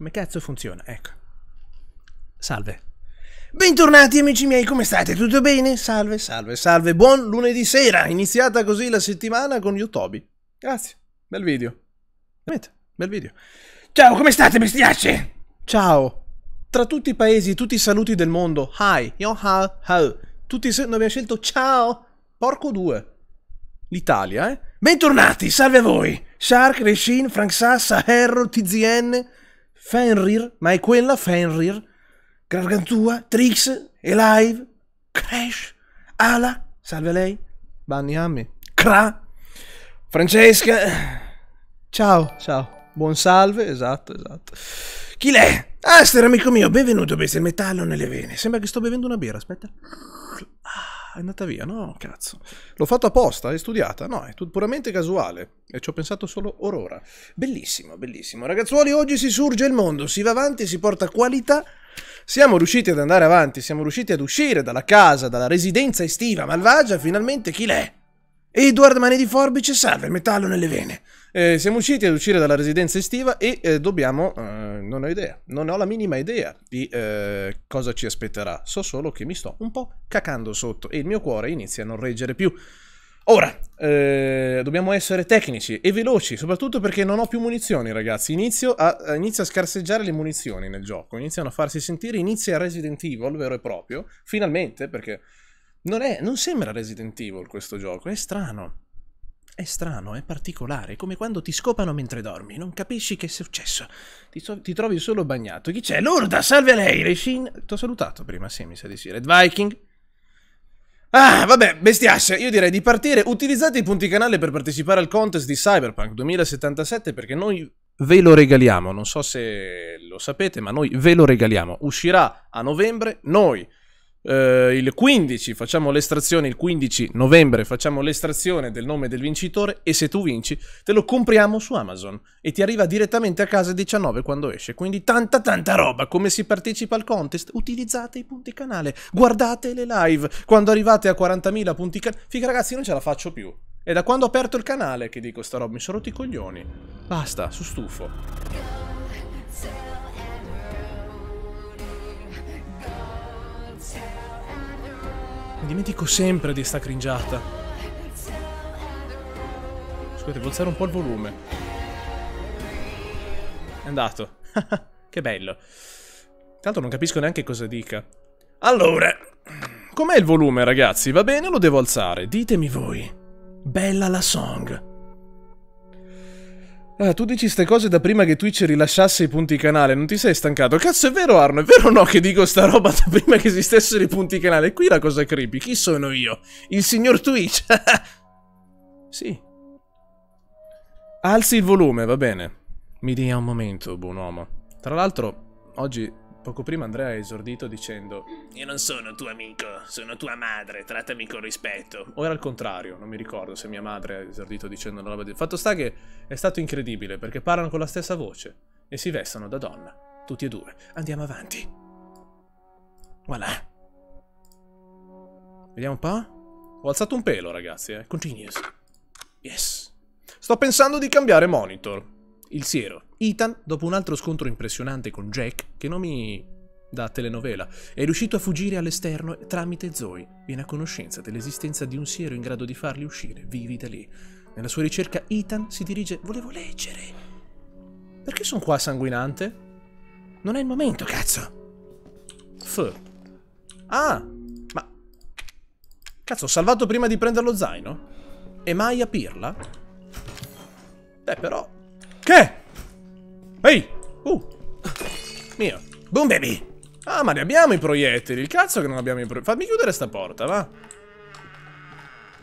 Come cazzo funziona? Ecco. Salve. Bentornati amici miei, come state? Tutto bene? Salve, salve, salve. Buon lunedì sera. Iniziata così la settimana con YouTube. Grazie. Bel video. Veramente, bel video. Ciao, come state bestiacce? Ciao. Tra tutti i paesi, tutti i saluti del mondo. Hi, yo how, how. Tutti i saluti, abbiamo scelto ciao. Porco due. L'Italia, eh? Bentornati, salve a voi. Shark, Reshin, Frank Sassa, Herro, TZN. Fenrir, ma è quella Fenrir, Gargantua, Trix, Elive, Crash, Ala, salve lei, Bunny Hammy, Kra, Francesca, ciao, ciao, buon salve, esatto, esatto. Chi l'è? Aster, amico mio, benvenuto, bestia, il metallo nelle vene. Sembra che sto bevendo una birra, aspetta. Ah è andata via, no, cazzo. L'ho fatto apposta, è studiata, no, è puramente casuale e ci ho pensato solo orora. Bellissimo, bellissimo. Ragazzuoli, oggi si surge il mondo, si va avanti, si porta qualità. Siamo riusciti ad andare avanti, siamo riusciti ad uscire dalla casa, dalla residenza estiva malvagia, finalmente chi l'è? Edward Mani di Forbice salve il metallo nelle vene. Eh, siamo usciti ad uscire dalla residenza estiva e eh, dobbiamo... Eh, non ho idea, non ho la minima idea di eh, cosa ci aspetterà. So solo che mi sto un po' cacando sotto e il mio cuore inizia a non reggere più. Ora, eh, dobbiamo essere tecnici e veloci, soprattutto perché non ho più munizioni, ragazzi. Inizio a, eh, inizio a, scarseggiare le munizioni nel gioco, iniziano a farsi sentire, inizia Resident Evil vero e proprio, finalmente, perché non, è, non sembra Resident Evil questo gioco, è strano. È strano, è particolare, come quando ti scopano mentre dormi, non capisci che è successo. Ti, so ti trovi solo bagnato. Chi c'è? Lurda, salve lei, Reshin. T'ho salutato prima, sì, mi sa di sì. Red Viking. Ah, vabbè, bestiasse, io direi di partire. Utilizzate i punti canale per partecipare al contest di Cyberpunk 2077 perché noi ve lo regaliamo. Non so se lo sapete, ma noi ve lo regaliamo. Uscirà a novembre, noi eh, il 15 facciamo l'estrazione, il 15 novembre facciamo l'estrazione del nome del vincitore e se tu vinci te lo compriamo su Amazon e ti arriva direttamente a casa il 19 quando esce. Quindi tanta tanta roba, come si partecipa al contest? Utilizzate i punti canale, guardate le live, quando arrivate a 40.000 punti canale... Figa ragazzi, non ce la faccio più. È da quando ho aperto il canale che dico sta roba, mi sono rotti i coglioni. Basta, su stufo. Mi dimentico sempre di sta cringiata. Scusate, devo alzare un po' il volume. È andato. che bello. Tanto non capisco neanche cosa dica. Allora, com'è il volume ragazzi? Va bene, lo devo alzare. Ditemi voi. Bella la song. Ah, tu dici ste cose da prima che Twitch rilasciasse i punti canale, non ti sei stancato? Cazzo, è vero Arno, è vero o no che dico sta roba da prima che esistessero i punti canale? Qui la cosa creepy, chi sono io? Il signor Twitch? sì. Alzi il volume, va bene. Mi dia un momento, buon uomo. Tra l'altro, oggi Poco prima Andrea ha esordito dicendo Io non sono tuo amico, sono tua madre, trattami con rispetto. O era il contrario, non mi ricordo se mia madre ha esordito dicendo una roba del Fatto sta che è stato incredibile perché parlano con la stessa voce e si vestono da donna, tutti e due. Andiamo avanti. Voilà. Vediamo un po'. Ho alzato un pelo, ragazzi, eh. Continuous. Yes. Sto pensando di cambiare monitor. Il siero. Ethan, dopo un altro scontro impressionante con Jack, che nomi da telenovela, è riuscito a fuggire all'esterno tramite Zoe, viene a conoscenza dell'esistenza di un siero in grado di farli uscire vivi da lì. Nella sua ricerca Ethan si dirige... Volevo leggere! Perché sono qua sanguinante? Non è il momento, cazzo! F. Ah! Ma... Cazzo, ho salvato prima di prendere lo zaino? E mai aprirla? Beh, però... Che? Ehi! Uh! Mio. Boom baby! Ah, ma ne abbiamo i proiettili. Il cazzo che non abbiamo i proiettili. Fammi chiudere sta porta, va.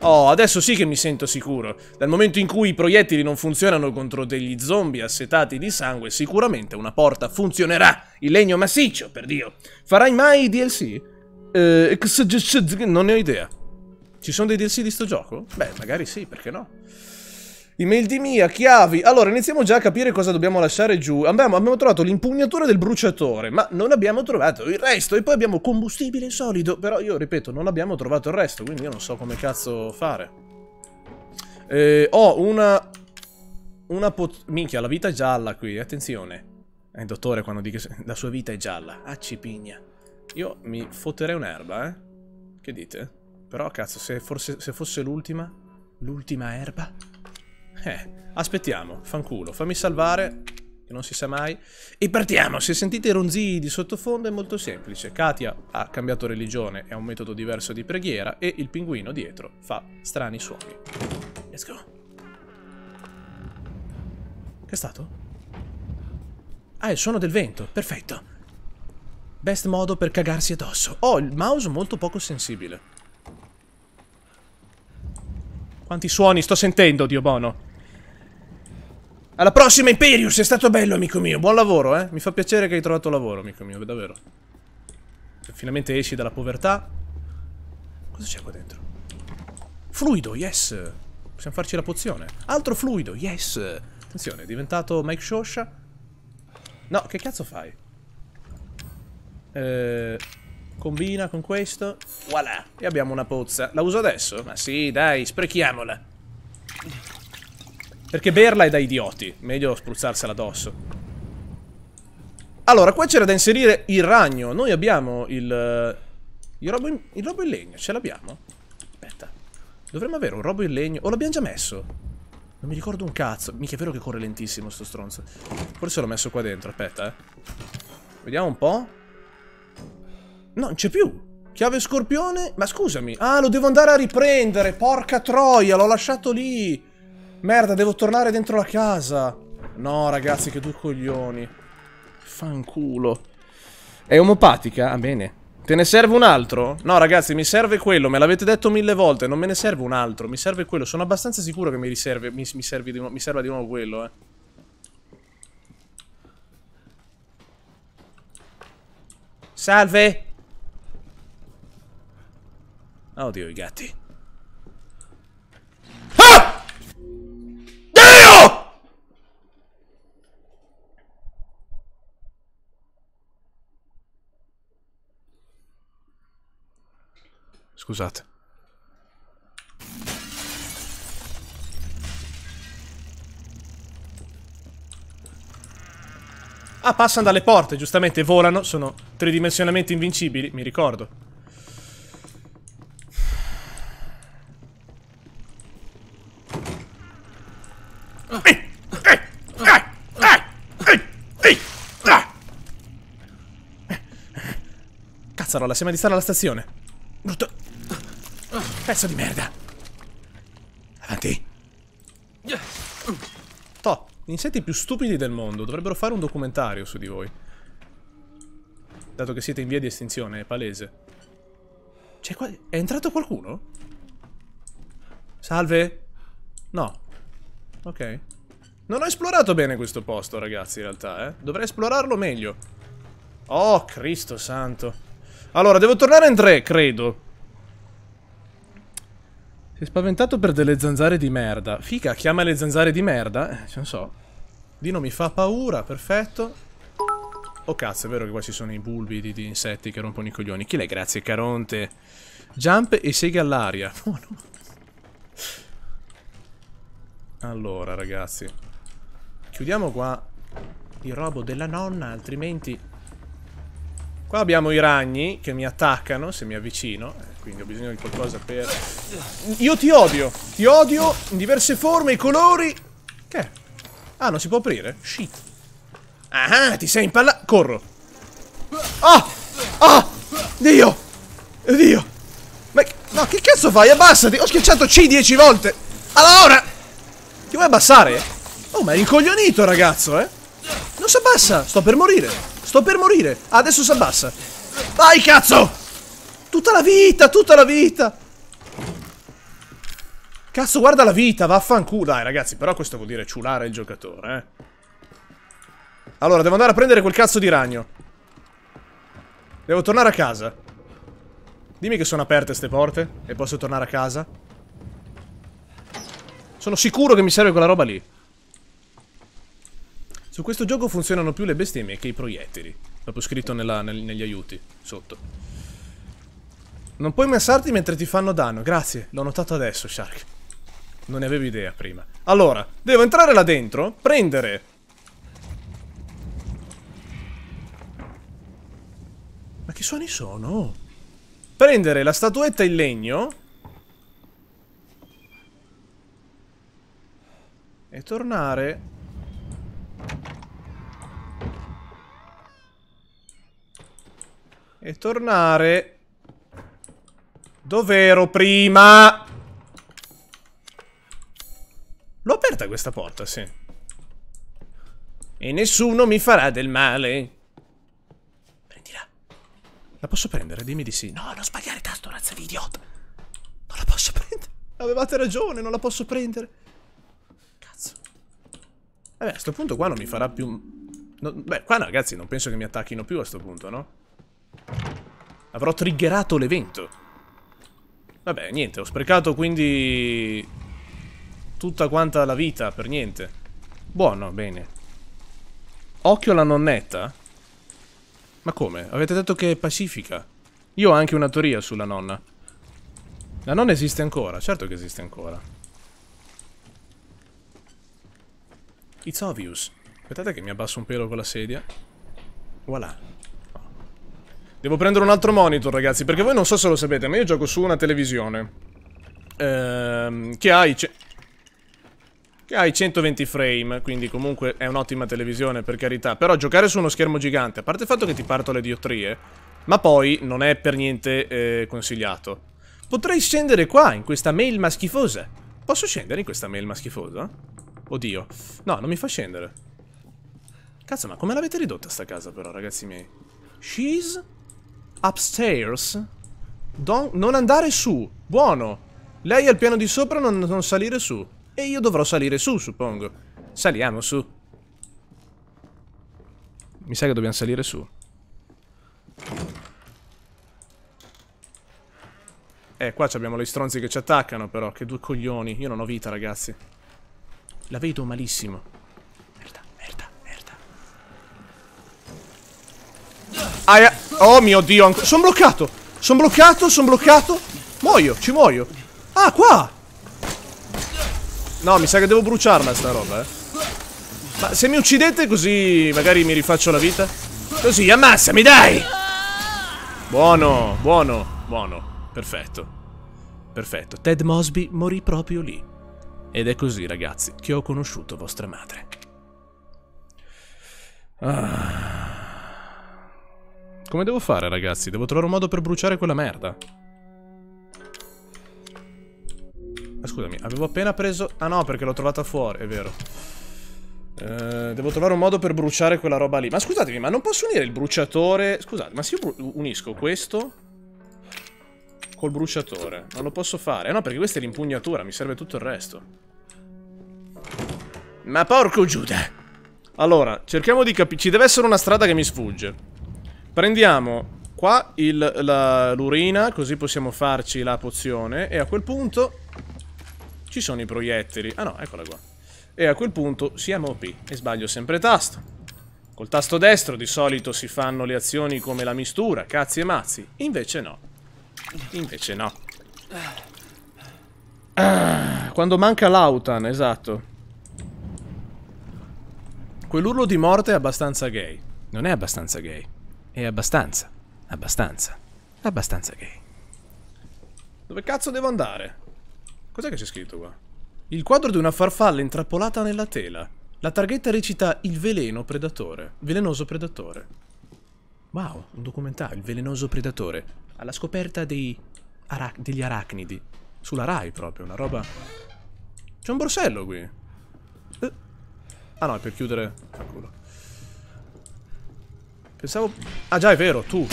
Oh, adesso sì che mi sento sicuro. Dal momento in cui i proiettili non funzionano contro degli zombie assetati di sangue, sicuramente una porta funzionerà. Il legno massiccio, per Dio. Farai mai DLC? Eh, non ne ho idea. Ci sono dei DLC di sto gioco? Beh, magari sì, perché no? Email di Mia, chiavi. Allora, iniziamo già a capire cosa dobbiamo lasciare giù. Abbiamo, abbiamo trovato l'impugnatura del bruciatore, ma non abbiamo trovato il resto. E poi abbiamo combustibile solido. Però io, ripeto, non abbiamo trovato il resto, quindi io non so come cazzo fare. Eh, ho una... Una pot... Minchia, la vita è gialla qui, attenzione. Eh, dottore, quando dice la sua vita è gialla. Ah, cipigna. Io mi fotterei un'erba, eh. Che dite? Però, cazzo, se, forse, se fosse l'ultima... L'ultima erba... Eh, aspettiamo, fanculo, fammi salvare, che non si sa mai. E partiamo, se sentite i ronzii di sottofondo è molto semplice. Katia ha cambiato religione, è un metodo diverso di preghiera e il pinguino dietro fa strani suoni. Let's go. Che è stato? Ah, è il suono del vento, perfetto. Best modo per cagarsi addosso. Oh, il mouse molto poco sensibile. Quanti suoni sto sentendo, Dio Bono? Alla prossima Imperius, è stato bello amico mio, buon lavoro eh Mi fa piacere che hai trovato lavoro amico mio, davvero Finalmente esci dalla povertà Cosa c'è qua dentro? Fluido, yes Possiamo farci la pozione Altro fluido, yes Attenzione, è diventato Mike Shosha No, che cazzo fai? Eh, combina con questo Voilà, e abbiamo una pozza La uso adesso? Ma sì, dai, sprechiamola perché berla è da idioti. Meglio spruzzarsela addosso. Allora, qua c'era da inserire il ragno. Noi abbiamo il... Eh, il robo in, il robo in legno. Ce l'abbiamo? Aspetta. Dovremmo avere un robo in legno. O l'abbiamo già messo? Non mi ricordo un cazzo. Mica è vero che corre lentissimo sto stronzo. Forse l'ho messo qua dentro. Aspetta, eh. Vediamo un po'. No, non c'è più. Chiave scorpione? Ma scusami. Ah, lo devo andare a riprendere. Porca troia, l'ho lasciato lì. Merda, devo tornare dentro la casa. No, ragazzi, che due coglioni. Fanculo. È omopatica? Ah, bene. Te ne serve un altro? No, ragazzi, mi serve quello. Me l'avete detto mille volte. Non me ne serve un altro. Mi serve quello. Sono abbastanza sicuro che mi, riserve, mi, mi, serve di, mi serva di nuovo quello, eh. Salve! Odio i gatti. scusate. Ah, passano dalle porte, giustamente, volano, sono tridimensionalmente invincibili, mi ricordo. Cazzarola, siamo di stare alla stazione. Brutto Pezzo di merda. Avanti. Toh, gli insetti più stupidi del mondo. Dovrebbero fare un documentario su di voi. Dato che siete in via di estinzione, è palese. C'è qua... È entrato qualcuno? Salve? No. Ok. Non ho esplorato bene questo posto, ragazzi, in realtà, eh. Dovrei esplorarlo meglio. Oh, Cristo santo. Allora, devo tornare in tre, credo. Si è spaventato per delle zanzare di merda. Fica, chiama le zanzare di merda. Eh, non so. Dino mi fa paura, perfetto. Oh cazzo, è vero che qua ci sono i bulbi di, di insetti che rompono i coglioni. Chi le grazie, Caronte. Jump e sega all'aria. Oh, no. Allora, ragazzi. Chiudiamo qua il robo della nonna, altrimenti Qua abbiamo i ragni che mi attaccano se mi avvicino. Eh, quindi ho bisogno di qualcosa per... Io ti odio! Ti odio in diverse forme, e colori... Che? Ah, non si può aprire? Shit. Ah, ah ti sei impallato... Corro. Ah! Ah! Dio! Dio! Ma... No, che cazzo fai? Abbassati! Ho schiacciato C dieci volte! Allora! Ti vuoi abbassare? Oh, ma è incoglionito, ragazzo, eh! Non si abbassa! Sto per morire! Sto per morire. Adesso si abbassa. Vai, cazzo! Tutta la vita, tutta la vita. Cazzo, guarda la vita, vaffanculo. Dai, ragazzi, però questo vuol dire ciulare il giocatore, eh. Allora, devo andare a prendere quel cazzo di ragno. Devo tornare a casa. Dimmi che sono aperte queste porte e posso tornare a casa. Sono sicuro che mi serve quella roba lì. Su questo gioco funzionano più le bestemmie che i proiettili. Proprio scritto nella, nel, negli aiuti, sotto. Non puoi massarti mentre ti fanno danno, grazie. L'ho notato adesso, Shark. Non ne avevo idea prima. Allora, devo entrare là dentro, prendere... Ma che suoni sono? Prendere la statuetta in legno... E tornare E tornare... Dov'ero prima? L'ho aperta questa porta, sì. E nessuno mi farà del male. Prendila. La posso prendere? Dimmi di sì. No, non sbagliare tasto, razza di idiota. Non la posso prendere. Avevate ragione, non la posso prendere. Cazzo. Vabbè, eh a sto punto qua non mi farà più... No, beh, qua ragazzi non penso che mi attacchino più a sto punto, no? Avrò triggerato l'evento. Vabbè, niente, ho sprecato quindi... Tutta quanta la vita, per niente. Buono, bene. Occhio alla nonnetta? Ma come? Avete detto che è pacifica. Io ho anche una teoria sulla nonna. La nonna esiste ancora, certo che esiste ancora. It's obvious. Aspettate che mi abbasso un pelo con la sedia. Voilà. Devo prendere un altro monitor, ragazzi, perché voi non so se lo sapete, ma io gioco su una televisione. Ehm, che ha i... Che ha i 120 frame, quindi comunque è un'ottima televisione, per carità. Però giocare su uno schermo gigante, a parte il fatto che ti parto le diottrie, ma poi non è per niente eh, consigliato. Potrei scendere qua, in questa mail maschifosa. Posso scendere in questa mail maschifosa? Oddio. No, non mi fa scendere. Cazzo, ma come l'avete ridotta sta casa però, ragazzi miei? She's Upstairs? Don non andare su. Buono. Lei è al piano di sopra, non, non salire su. E io dovrò salire su, suppongo. Saliamo su. Mi sa che dobbiamo salire su. Eh, qua abbiamo gli stronzi che ci attaccano, però. Che due coglioni. Io non ho vita, ragazzi. La vedo malissimo. Aia. Oh mio dio, sono bloccato. Sono bloccato, sono bloccato. Muoio, ci muoio. Ah, qua. No, mi sa che devo bruciarla sta roba, eh. Ma se mi uccidete così magari mi rifaccio la vita? Così, ammassami, dai! Buono, buono, buono. Perfetto. Perfetto. Ted Mosby morì proprio lì. Ed è così, ragazzi, che ho conosciuto vostra madre. Ah... Come devo fare, ragazzi? Devo trovare un modo per bruciare quella merda. Ah, scusami, avevo appena preso... Ah no, perché l'ho trovata fuori, è vero. Eh, devo trovare un modo per bruciare quella roba lì. Ma scusatemi, ma non posso unire il bruciatore... Scusate, ma se io unisco questo... Col bruciatore. Non lo posso fare. Eh no, perché questa è l'impugnatura, mi serve tutto il resto. Ma porco Giuda! Allora, cerchiamo di capire... Ci deve essere una strada che mi sfugge. Prendiamo qua l'urina, così possiamo farci la pozione. E a quel punto ci sono i proiettili. Ah no, eccola qua. E a quel punto siamo OP. E sbaglio sempre tasto. Col tasto destro di solito si fanno le azioni come la mistura, cazzi e mazzi. Invece no. Invece no. Ah, quando manca l'autan, esatto. Quell'urlo di morte è abbastanza gay. Non è abbastanza gay. E abbastanza, abbastanza, abbastanza gay. Dove cazzo devo andare? Cos'è che c'è scritto qua? Il quadro di una farfalla intrappolata nella tela. La targhetta recita Il veleno predatore. Velenoso predatore. Wow, un documentario. Il velenoso predatore. Alla scoperta dei... Arac degli arachnidi. Sulla Rai proprio, una roba... C'è un borsello qui. Eh. Ah no, è per chiudere... Fa culo. Pensavo... Ah già, è vero, tu.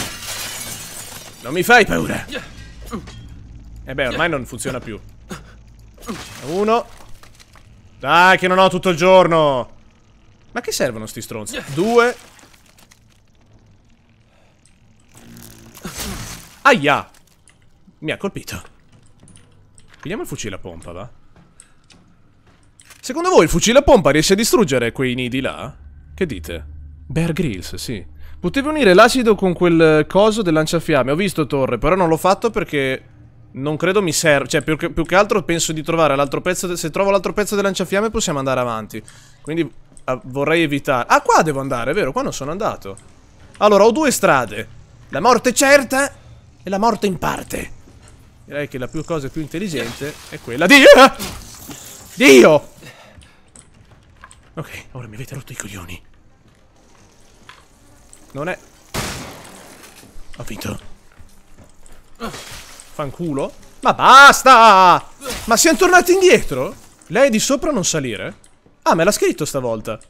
Non mi fai paura. E eh beh, ormai non funziona più. Uno. Dai, che non ho tutto il giorno. Ma che servono sti stronzi? Due. Aia. Mi ha colpito. Vediamo il fucile a pompa, va? Secondo voi il fucile a pompa riesce a distruggere quei nidi là? Che dite? Bear Grylls, sì. Potevo unire l'acido con quel coso del lanciafiamme. Ho visto torre, però non l'ho fatto perché non credo mi serva. Cioè, più che, più che, altro penso di trovare l'altro pezzo. Se trovo l'altro pezzo del lanciafiamme possiamo andare avanti. Quindi ah, vorrei evitare... Ah, qua devo andare, è vero? Qua non sono andato. Allora, ho due strade. La morte certa e la morte in parte. Direi che la più cosa più intelligente è quella di... Eh, Dio! Ok, ora mi avete rotto i coglioni. Non è... Ho vinto. Fanculo. Ma basta! Ma siamo tornati indietro? Lei è di sopra non salire? Ah, me l'ha scritto stavolta.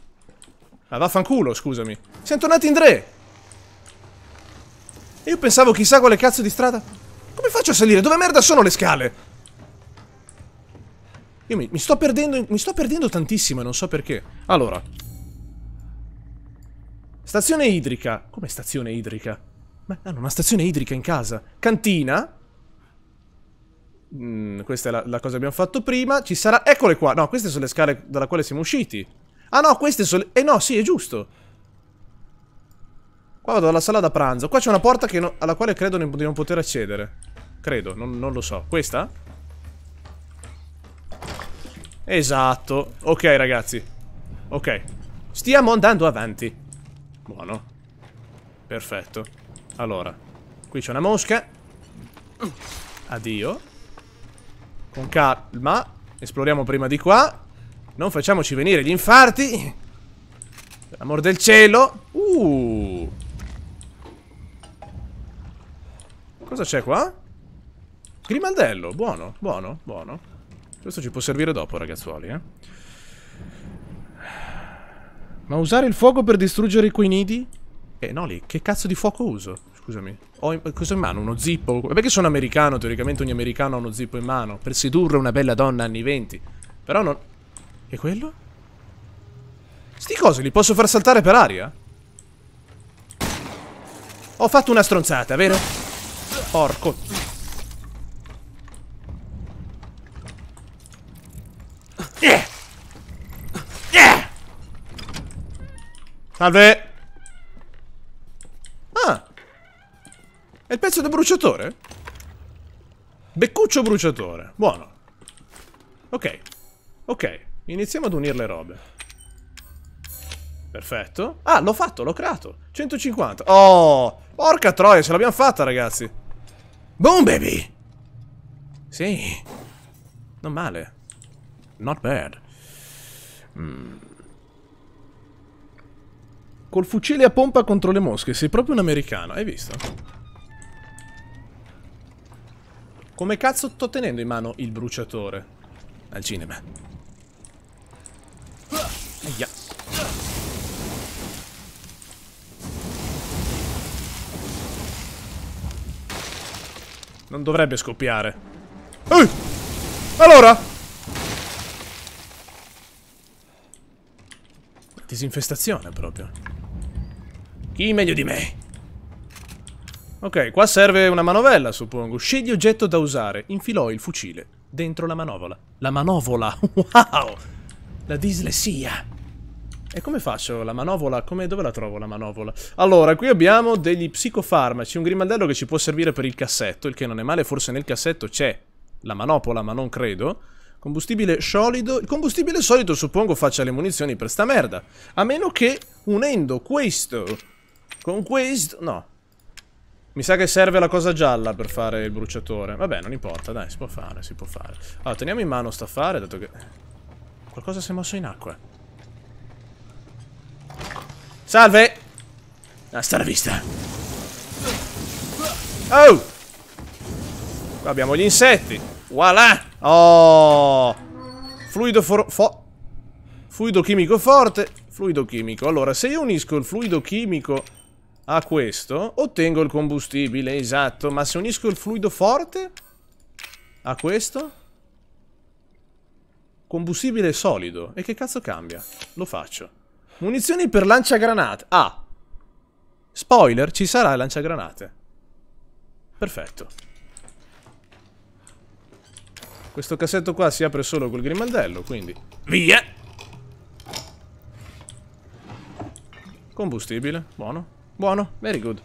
Ah, vaffanculo, scusami. Siamo tornati in tre. E io pensavo chissà quale cazzo di strada... Come faccio a salire? Dove merda sono le scale? Io mi, mi, sto perdendo, mi sto perdendo tantissimo e non so perché. Allora, Stazione idrica. Come stazione idrica? Ma hanno una stazione idrica in casa. Cantina. Mm, questa è la, la, cosa che abbiamo fatto prima. Ci sarà... Eccole qua. No, queste sono le scale dalla quale siamo usciti. Ah no, queste sono... Eh no, sì, è giusto. Qua vado alla sala da pranzo. Qua c'è una porta no... alla quale credo di non poter accedere. Credo, non, non lo so. Questa? Esatto. Ok, ragazzi. Ok. Stiamo andando avanti. Buono. Perfetto. Allora, qui c'è una mosca. Addio. Con calma. Esploriamo prima di qua. Non facciamoci venire gli infarti. Per l'amor del cielo. Uh. Cosa c'è qua? Grimaldello. Buono, buono, buono. Questo ci può servire dopo, ragazzuoli, eh. Ma usare il fuoco per distruggere quei nidi? Eh, Noli, che cazzo di fuoco uso? Scusami. Ho in, cosa in mano? Uno zippo? Perché sono americano, teoricamente ogni americano ha uno zippo in mano. Per sedurre una bella donna anni venti. Però non... E quello? Sti cose li posso far saltare per aria? Ho fatto una stronzata, vero? Porco... Yeah! Salve! Ah! È il pezzo del bruciatore? Beccuccio bruciatore. Buono. Ok. Ok. Iniziamo ad unire le robe. Perfetto. Ah, l'ho fatto, l'ho creato. 150. Oh! Porca troia, ce l'abbiamo fatta, ragazzi. Boom, baby! Sì. Non male. Not bad. Mmm. Col fucile a pompa contro le mosche, sei proprio un americano, hai visto? Come cazzo sto tenendo in mano il bruciatore? Al cinema. Aia. Non dovrebbe scoppiare. Eh! Allora! Disinfestazione proprio. Chi meglio di me? Ok, qua serve una manovella, suppongo. Scegli oggetto da usare. Infilò il fucile dentro la manovola. La manovola! Wow! La dislessia! E come faccio la manovola? Come, dove la trovo la manovola? Allora, qui abbiamo degli psicofarmaci, un grimaldello che ci può servire per il cassetto, il che non è male, forse nel cassetto c'è la manopola, ma non credo. Combustibile solido. Il combustibile solido suppongo faccia le munizioni per sta merda. A meno che unendo questo con questo... No. Mi sa che serve la cosa gialla per fare il bruciatore. Vabbè, non importa, dai, si può fare, si può fare. Allora, teniamo in mano sta affare, dato che... Qualcosa si è mosso in acqua. Salve! Hasta ah, la vista. Oh! Qua abbiamo gli insetti. Voilà! Oh! Fluido for... Fo fluido chimico forte, fluido chimico. Allora, se io unisco il fluido chimico a questo, ottengo il combustibile, esatto. Ma se unisco il fluido forte a questo, combustibile solido. E che cazzo cambia? Lo faccio. Munizioni per lanciagranate. Ah! Spoiler, ci sarà il lanciagranate. Perfetto. Questo cassetto qua si apre solo col grimaldello, quindi... Via! Combustibile, buono. Buono, very good.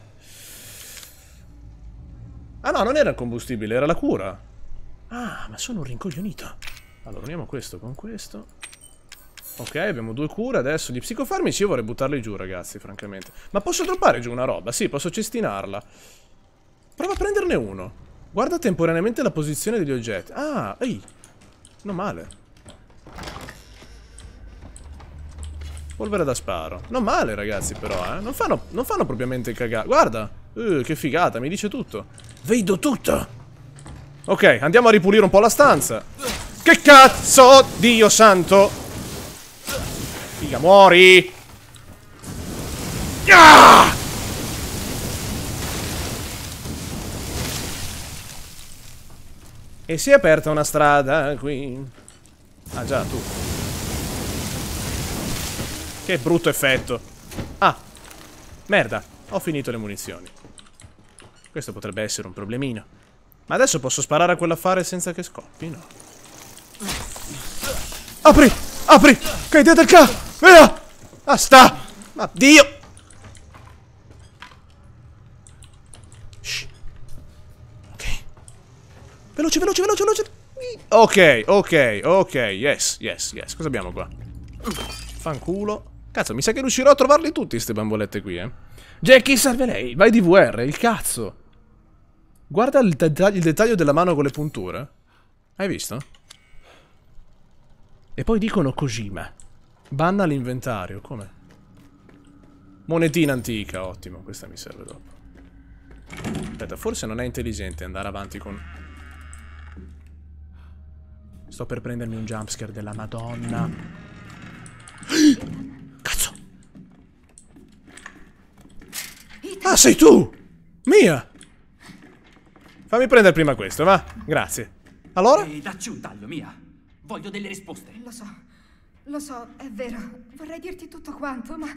Ah no, non era il combustibile, era la cura. Ah, ma sono un rincoglionito. Allora, uniamo questo con questo. Ok, abbiamo due cure adesso. Gli psicofarmici io vorrei buttarli giù, ragazzi, francamente. Ma posso droppare giù una roba? Sì, posso cestinarla. Prova a prenderne uno. Guarda temporaneamente la posizione degli oggetti. Ah, ehi. Non male. Polvere da sparo. Non male, ragazzi, però, eh. Non fanno, non fanno propriamente cagare. Guarda! Uh, che figata, mi dice tutto. Vedo tutto! Ok, andiamo a ripulire un po' la stanza. Che cazzo, Dio santo! Figa, muori! Ah! E si è aperta una strada eh, qui. Ah già, tu. Che brutto effetto. Ah. Merda. Ho finito le munizioni. Questo potrebbe essere un problemino. Ma adesso posso sparare a quell'affare senza che scoppi, no? Apri! Apri! Che idea del ca... Via! Ah, sta! Ma Dio! Shh. Ok. Veloce, veloce, veloce, veloce! Ok, ok, ok, yes, yes, yes. Cosa abbiamo qua? Fanculo. Cazzo, mi sa che riuscirò a trovarli tutti, queste bambolette qui, eh. Jackie, serve lei. Vai di VR, il cazzo. Guarda il, il dettaglio della mano con le punture. Hai visto? E poi dicono Kojima. Banna l'inventario, come? Monetina antica, ottimo, questa mi serve dopo. Aspetta, forse non è intelligente andare avanti con... Sto per prendermi un jumpscare della madonna. Ah, sei tu! Mia! Fammi prendere prima questo, va? Grazie. Allora? Ehi, dacci un taglio, Mia. Voglio delle risposte. Lo so, lo so, è vero. Vorrei dirti tutto quanto, ma...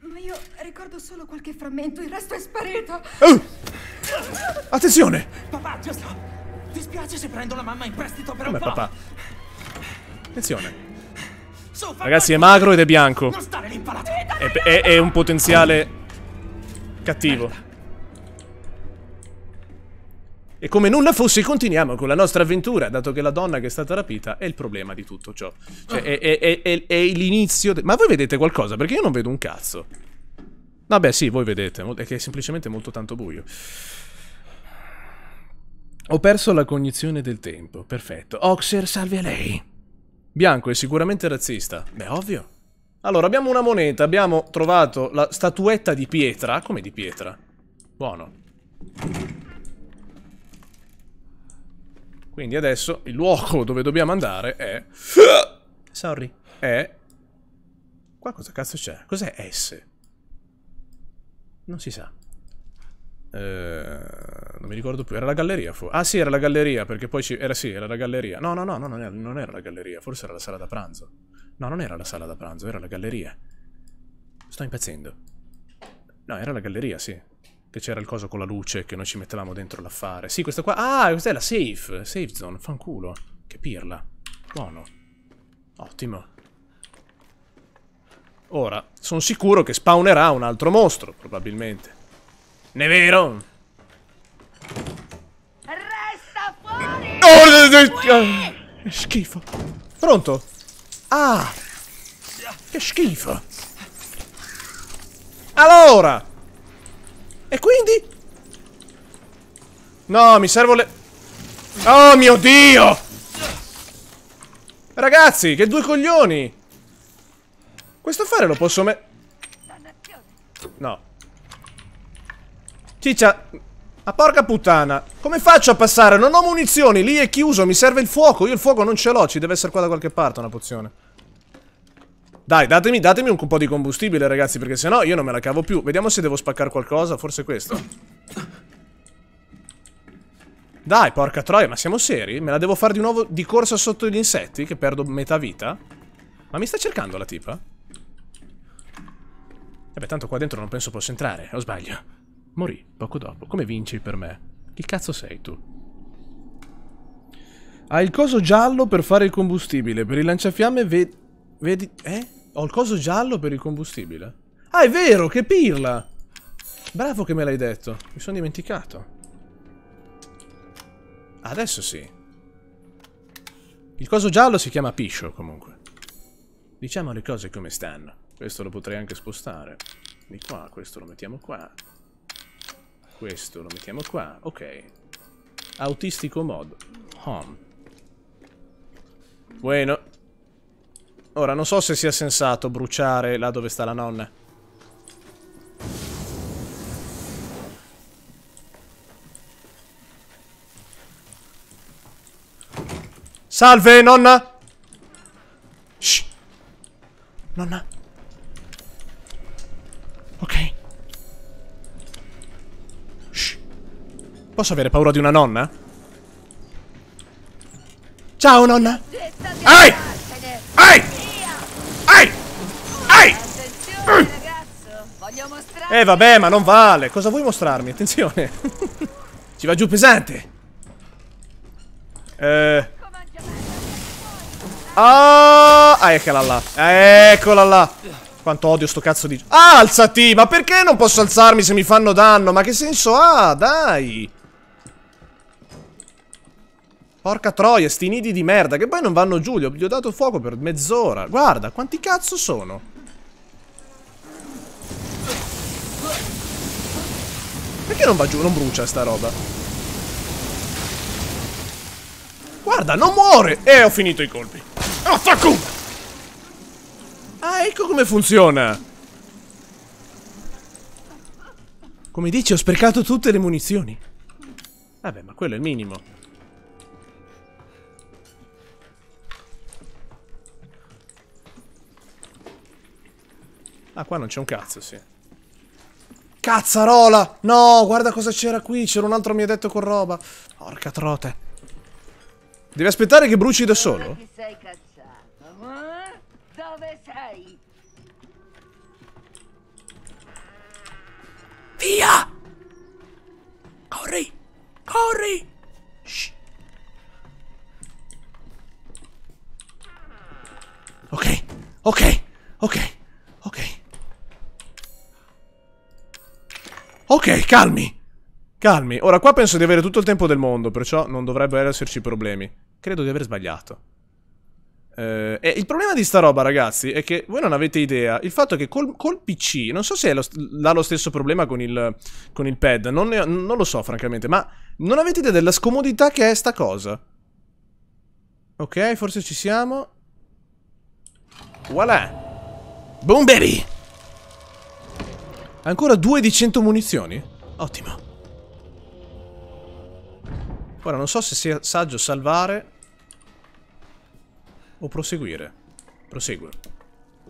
Ma io ricordo solo qualche frammento, il resto è sparito. Oh! Attenzione! Papà, giusto! Ti spiace se prendo la mamma in prestito per Come un po'? papà? Attenzione. Ragazzi, è magro ed è bianco. È, è, è un potenziale Cattivo. Merda. E come nulla fosse continuiamo con la nostra avventura, dato che la donna che è stata rapita è il problema di tutto ciò. Cioè, oh. è, è, è, è l'inizio... Ma voi vedete qualcosa? Perché io non vedo un cazzo. Vabbè, sì, voi vedete, è che è semplicemente molto tanto buio. Ho perso la cognizione del tempo, perfetto. Oxer, salve a lei. Bianco è sicuramente razzista. Beh, ovvio. Allora, abbiamo una moneta, abbiamo trovato la statuetta di pietra. Come di pietra? Buono. Quindi adesso il luogo dove dobbiamo andare è... Sorry. È... Qua cosa cazzo c'è? Cos'è S? Non si sa. Eh, non mi ricordo più, era la galleria fu. Ah sì, era la galleria, perché poi ci... Era sì, era la galleria. No, no, no, no non, era, non era la galleria, forse era la sala da pranzo. No, non era la sala da pranzo, era la galleria. Sto impazzendo. No, era la galleria, sì. Che c'era il coso con la luce che noi ci mettevamo dentro l'affare. Sì, questa qua... Ah, questa è la safe! Safe zone, fanculo. Che pirla. Buono. Ottimo. Ora, sono sicuro che spawnerà un altro mostro, probabilmente. Ne vero? Resta fuori! Oh, schifo. Pronto? Ah! Che schifo! Allora! E quindi? No, mi servono le... Oh mio Dio! Ragazzi, che due coglioni! Questo affare lo posso me... No. Ciccia, ma porca puttana, come faccio a passare? Non ho munizioni, lì è chiuso, mi serve il fuoco, io il fuoco non ce l'ho, ci deve essere qua da qualche parte una pozione. Dai, datemi, datemi un po' di combustibile ragazzi, perché sennò io non me la cavo più. Vediamo se devo spaccare qualcosa, forse questo. Dai, porca troia, ma siamo seri? Me la devo fare di nuovo di corsa sotto gli insetti, che perdo metà vita? Ma mi sta cercando la tipa? Vabbè, eh tanto qua dentro non penso posso entrare, o sbaglio? Morì poco dopo. Come vinci per me? Chi cazzo sei tu? Hai il coso giallo per fare il combustibile. Per il lanciafiamme ve vedi... Eh? Ho il coso giallo per il combustibile. Ah, è vero! Che pirla! Bravo che me l'hai detto. Mi sono dimenticato. Adesso sì. Il coso giallo si chiama piscio, comunque. Diciamo le cose come stanno. Questo lo potrei anche spostare. Di qua, questo lo mettiamo qua. Questo lo mettiamo qua, ok. Autistico mod. Home. Bueno. Ora, non so se sia sensato bruciare là dove sta la nonna. Salve, nonna! Shh! Nonna. Ok. Posso avere paura di una nonna? Ciao nonna! Ehi! Ehi! Ehi! Ehi! Eh vabbè, ma non vale. Cosa vuoi mostrarmi? Attenzione. Ci va giù pesante. Eh... Ah, ah, eccola là. Eccola là. Quanto odio sto cazzo di... alzati! Ma perché non posso alzarmi se mi fanno danno? Ma che senso ha? Dai! Porca troia, sti nidi di merda, che poi non vanno giù, gli ho, dato fuoco per mezz'ora. Guarda, quanti cazzo sono? Perché non va giù, non brucia sta roba? Guarda, non muore! E eh, ho finito i colpi. Affaculo! Ah, ecco come funziona! Come dici, ho sprecato tutte le munizioni. Vabbè, ma quello è il minimo. Ah, qua non c'è un cazzo, sì. Cazzarola! No, guarda cosa c'era qui. C'era un altro mi ha detto con roba. Porca trote. Devi aspettare che bruci da solo? Eh? Dove sei? Via! Corri! Corri! Shh. Ok, ok, ok, ok. Ok, calmi. Calmi. Ora, qua penso di avere tutto il tempo del mondo, perciò non dovrebbero esserci problemi. Credo di aver sbagliato. Eh, e il problema di sta roba, ragazzi, è che voi non avete idea. Il fatto è che col, col PC, non so se lo, ha lo stesso problema con il, con il pad, non, ne, non lo so francamente, ma non avete idea della scomodità che è sta cosa. Ok, forse ci siamo. Voilà. Boom baby! Ancora due di 100 munizioni? Ottimo. Ora non so se sia saggio salvare o proseguire. Proseguo.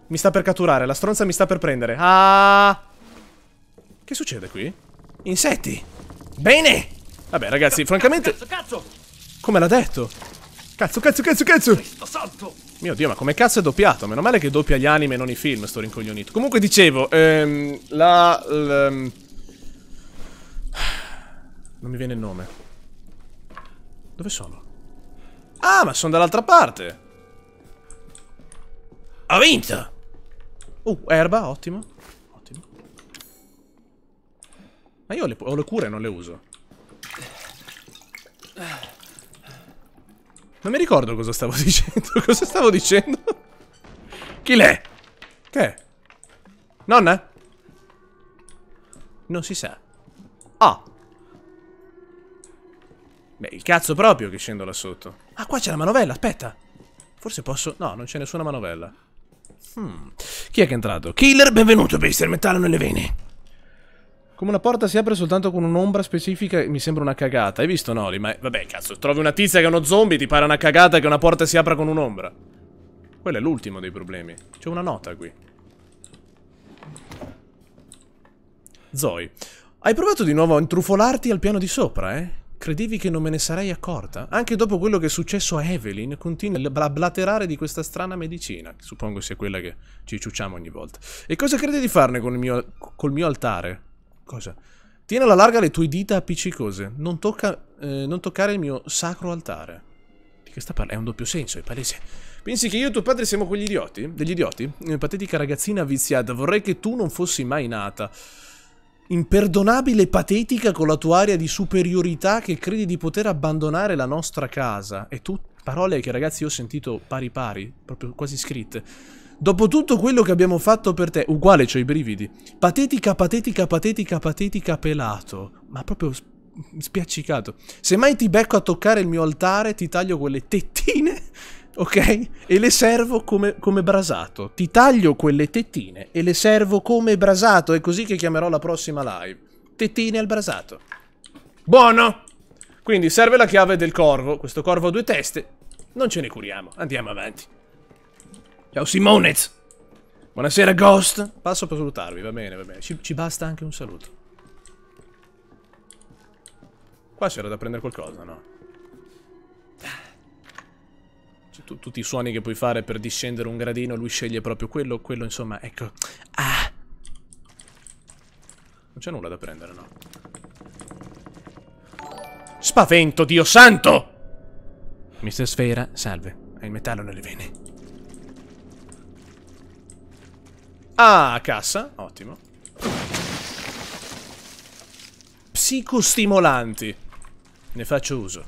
Mi sta per catturare, la stronza mi sta per prendere. Ah! Che succede qui? Insetti! Bene! Vabbè ragazzi, francamente... Come l'ha detto? Cazzo, cazzo, cazzo, cazzo! Mio Dio, ma come cazzo è doppiato? Meno male che doppia gli anime e non i film, sto rincoglionito. Comunque dicevo, ehm, la... la... Ehm, non mi viene il nome. Dove sono? Ah, ma sono dall'altra parte! Ha vinto! Uh, erba, ottimo. Ottimo. Ma io le, ho le cure e non le uso. Non mi ricordo cosa stavo dicendo. cosa stavo dicendo? Chi l'è? Che è? Nonna? Non si sa. Ah! Oh. Beh, il cazzo proprio che scendo là sotto. Ah, qua c'è la manovella, aspetta. Forse posso... No, non c'è nessuna manovella. Hmm. Chi è che è entrato? Killer, benvenuto, Baster Metallo nelle vene. Come una porta si apre soltanto con un'ombra specifica mi sembra una cagata. Hai visto Noli? Ma vabbè, cazzo, trovi una tizia che è uno zombie, ti pare una cagata che una porta si apra con un'ombra. Quello è l'ultimo dei problemi. C'è una nota qui. Zoe, hai provato di nuovo a intrufolarti al piano di sopra, eh? Credevi che non me ne sarei accorta? Anche dopo quello che è successo a Evelyn, continui a bla blaterare di questa strana medicina, suppongo sia quella che ci ciucciamo ogni volta. E cosa credi di farne col mio, col mio altare? Cosa? Tieni alla larga le tue dita appiccicose. Non, tocca, eh, non toccare il mio sacro altare. Di che sta parlando? È un doppio senso, è palese. Pensi che io e tuo padre siamo quegli idioti? Degli idioti? Eh, patetica ragazzina viziata, vorrei che tu non fossi mai nata. Imperdonabile e patetica con la tua aria di superiorità che credi di poter abbandonare la nostra casa. E tu, parole che ragazzi ho sentito pari pari, proprio quasi scritte. Dopo tutto quello che abbiamo fatto per te, uguale c'ho i brividi. Patetica, patetica, patetica, patetica pelato. Ma proprio spiaccicato. Se mai ti becco a toccare il mio altare, ti taglio quelle tettine, ok? E le servo come, come brasato. Ti taglio quelle tettine e le servo come brasato. È così che chiamerò la prossima live. Tettine al brasato. Buono! Quindi serve la chiave del corvo, questo corvo ha due teste. Non ce ne curiamo, andiamo avanti. Ciao Simonez! Buonasera Ghost! Passo per salutarvi, va bene, va bene. Ci, ci basta anche un saluto. Qua c'era da prendere qualcosa, no? Cioè, tu, tutti i suoni che puoi fare per discendere un gradino, lui sceglie proprio quello, quello, insomma, ecco. Ah! Non c'è nulla da prendere, no? Spavento, Dio santo! Mister Sfera, salve. Hai il metallo nelle vene. Ah, cassa. Ottimo. Psicostimolanti. Ne faccio uso.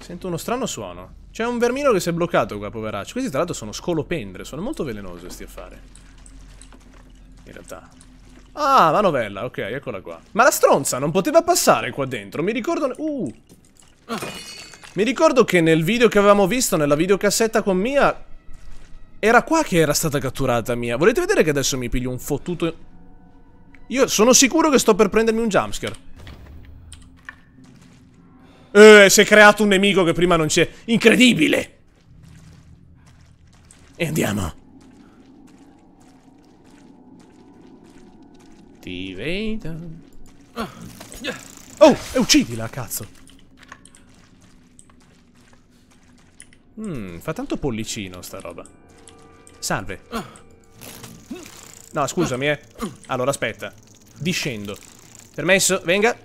Sento uno strano suono. C'è un vermino che si è bloccato qua, poveraccio. Questi tra l'altro sono scolopendre. Sono molto velenosi questi affari. In realtà. Ah, la novella. Ok, eccola qua. Ma la stronza non poteva passare qua dentro. Mi ricordo... Uh. Mi ricordo che nel video che avevamo visto, nella videocassetta con Mia, era qua che era stata catturata mia. Volete vedere che adesso mi piglio un fottuto... Io sono sicuro che sto per prendermi un jumpscare. Eh, si è creato un nemico che prima non c'è. Incredibile! E andiamo. Ti vedo. Oh, e uccidila, cazzo. Mmm, fa tanto pollicino sta roba. Salve. Ah. No, scusami, eh. Allora, aspetta. Discendo. Permesso, venga.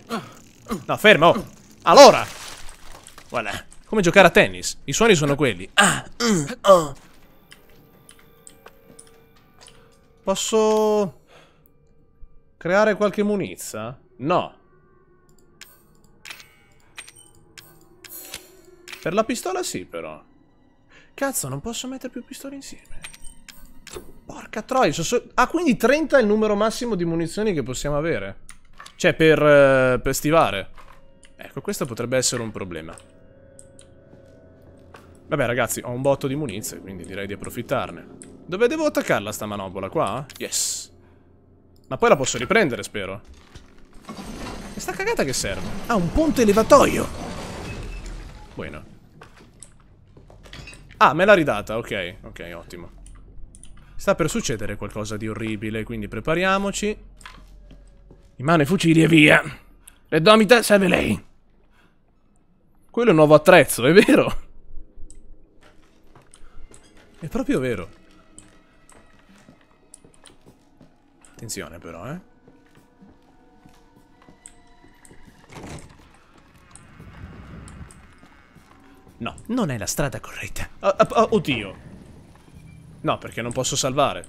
No, fermo. Allora. Voilà. Come giocare a tennis. I suoni sono quelli. Ah, oh. Posso... Creare qualche munizza? No. Per la pistola sì, però. Cazzo, non posso mettere più pistole insieme. Porca troia, so... ah quindi 30 è il numero massimo di munizioni che possiamo avere. Cioè per, eh, per stivare. Ecco, questo potrebbe essere un problema. Vabbè ragazzi, ho un botto di munizioni, quindi direi di approfittarne. Dove devo attaccarla sta manopola? Qua? Yes. Ma poi la posso riprendere, spero. E sta cagata che serve? Ah, un ponte elevatoio! Bueno. Ah, me l'ha ridata, ok. Ok, ottimo. Sta per succedere qualcosa di orribile, quindi prepariamoci. In mano i fucili e via. Le serve lei. Quello è un nuovo attrezzo, è vero? È proprio vero. Attenzione però, eh. No, non è la strada corretta. Oh, oh, oddio. No, perché non posso salvare.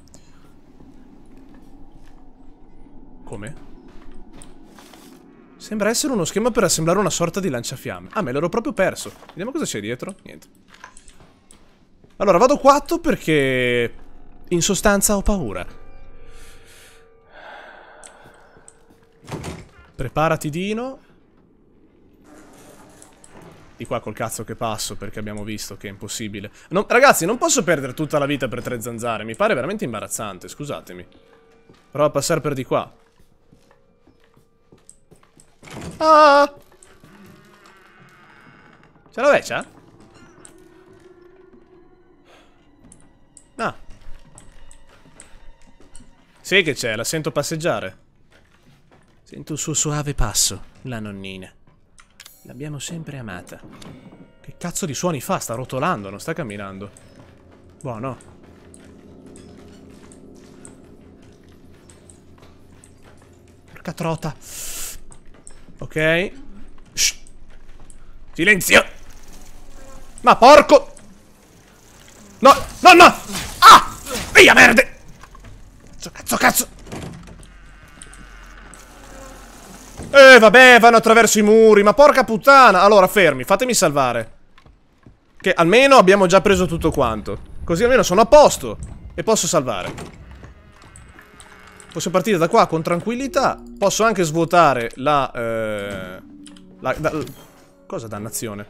Come? Sembra essere uno schema per assemblare una sorta di lanciafiamme. Ah, me l'ero proprio perso. Vediamo cosa c'è dietro. Niente. Allora, vado 4 perché... In sostanza ho paura. Preparati, Dino di qua col cazzo che passo perché abbiamo visto che è impossibile. No, ragazzi, non posso perdere tutta la vita per tre zanzare, mi pare veramente imbarazzante, scusatemi. Provo a passare per di qua. Ah! C'è la vecchia? Ah. Sì che c'è, la sento passeggiare. Sento il suo suave passo, la nonnina. L'abbiamo sempre amata. Che cazzo di suoni fa? Sta rotolando, non sta camminando. Buono. Porca trota. Ok. Shh. Silenzio! Ma porco! No, no, no! Ah! Via, merde! Cazzo, cazzo, cazzo! Eh, vabbè, vanno attraverso i muri, ma porca puttana! Allora, fermi, fatemi salvare. Che almeno abbiamo già preso tutto quanto. Così almeno sono a posto e posso salvare. Posso partire da qua con tranquillità. Posso anche svuotare la... Eh, la, la cosa dannazione?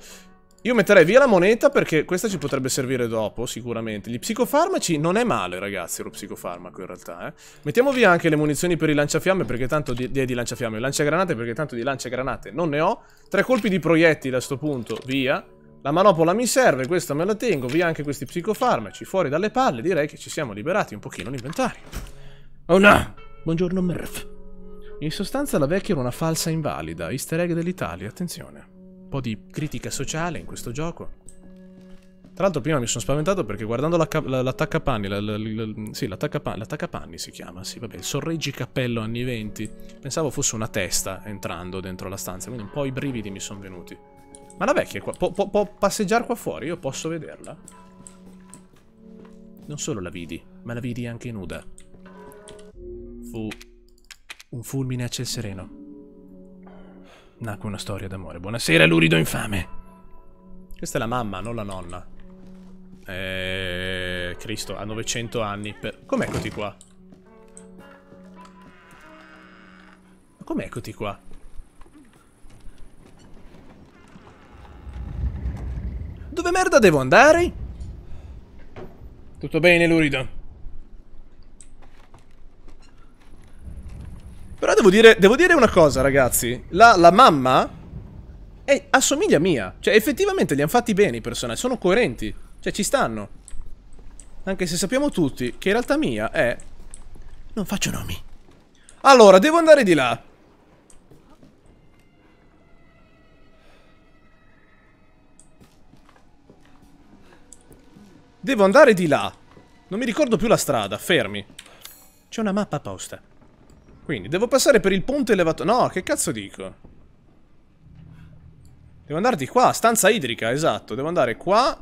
Io metterei via la moneta perché questa ci potrebbe servire dopo, sicuramente. Gli psicofarmaci non è male, ragazzi, lo psicofarmaco in realtà, eh. Mettiamo via anche le munizioni per i lanciafiamme perché tanto di, di, di lanciafiamme. Lanciagranate perché tanto di lanciagranate non ne ho. Tre colpi di proiettili a sto punto, via. La manopola mi serve, questa me la tengo, via anche questi psicofarmaci. Fuori dalle palle, direi che ci siamo liberati un pochino l'inventario. Oh no! Buongiorno, Murph. In sostanza la vecchia era una falsa invalida, easter egg dell'Italia, attenzione po' di critica sociale in questo gioco. Tra l'altro prima mi sono spaventato perché guardando l'attaccapanni, la, la, la, sì, l'attaccapanni si chiama, sì, vabbè, il sorreggi cappello anni 20, pensavo fosse una testa entrando dentro la stanza, quindi un po' i brividi mi sono venuti. Ma la vecchia qua, può, può, può passeggiare qua fuori? Io posso vederla? Non solo la vidi, ma la vidi anche nuda. Fu un fulmine a ciel sereno nacque una storia d'amore. Buonasera, lurido infame. Questa è la mamma, non la nonna. Eh, Cristo, ha 900 anni per... Com'è eccoti qua? Com'è eccoti qua? Dove merda devo andare? Tutto bene, Lurido? Però devo dire, devo dire una cosa, ragazzi. La, la mamma è, assomiglia a mia. Cioè, effettivamente li hanno fatti bene i personaggi. Sono coerenti. Cioè, ci stanno. Anche se sappiamo tutti che in realtà mia è... Non faccio nomi. Allora, devo andare di là. Devo andare di là. Non mi ricordo più la strada, fermi. C'è una mappa apposta. Quindi, devo passare per il ponte elevato... No, che cazzo dico? Devo andare di qua, stanza idrica, esatto. Devo andare qua,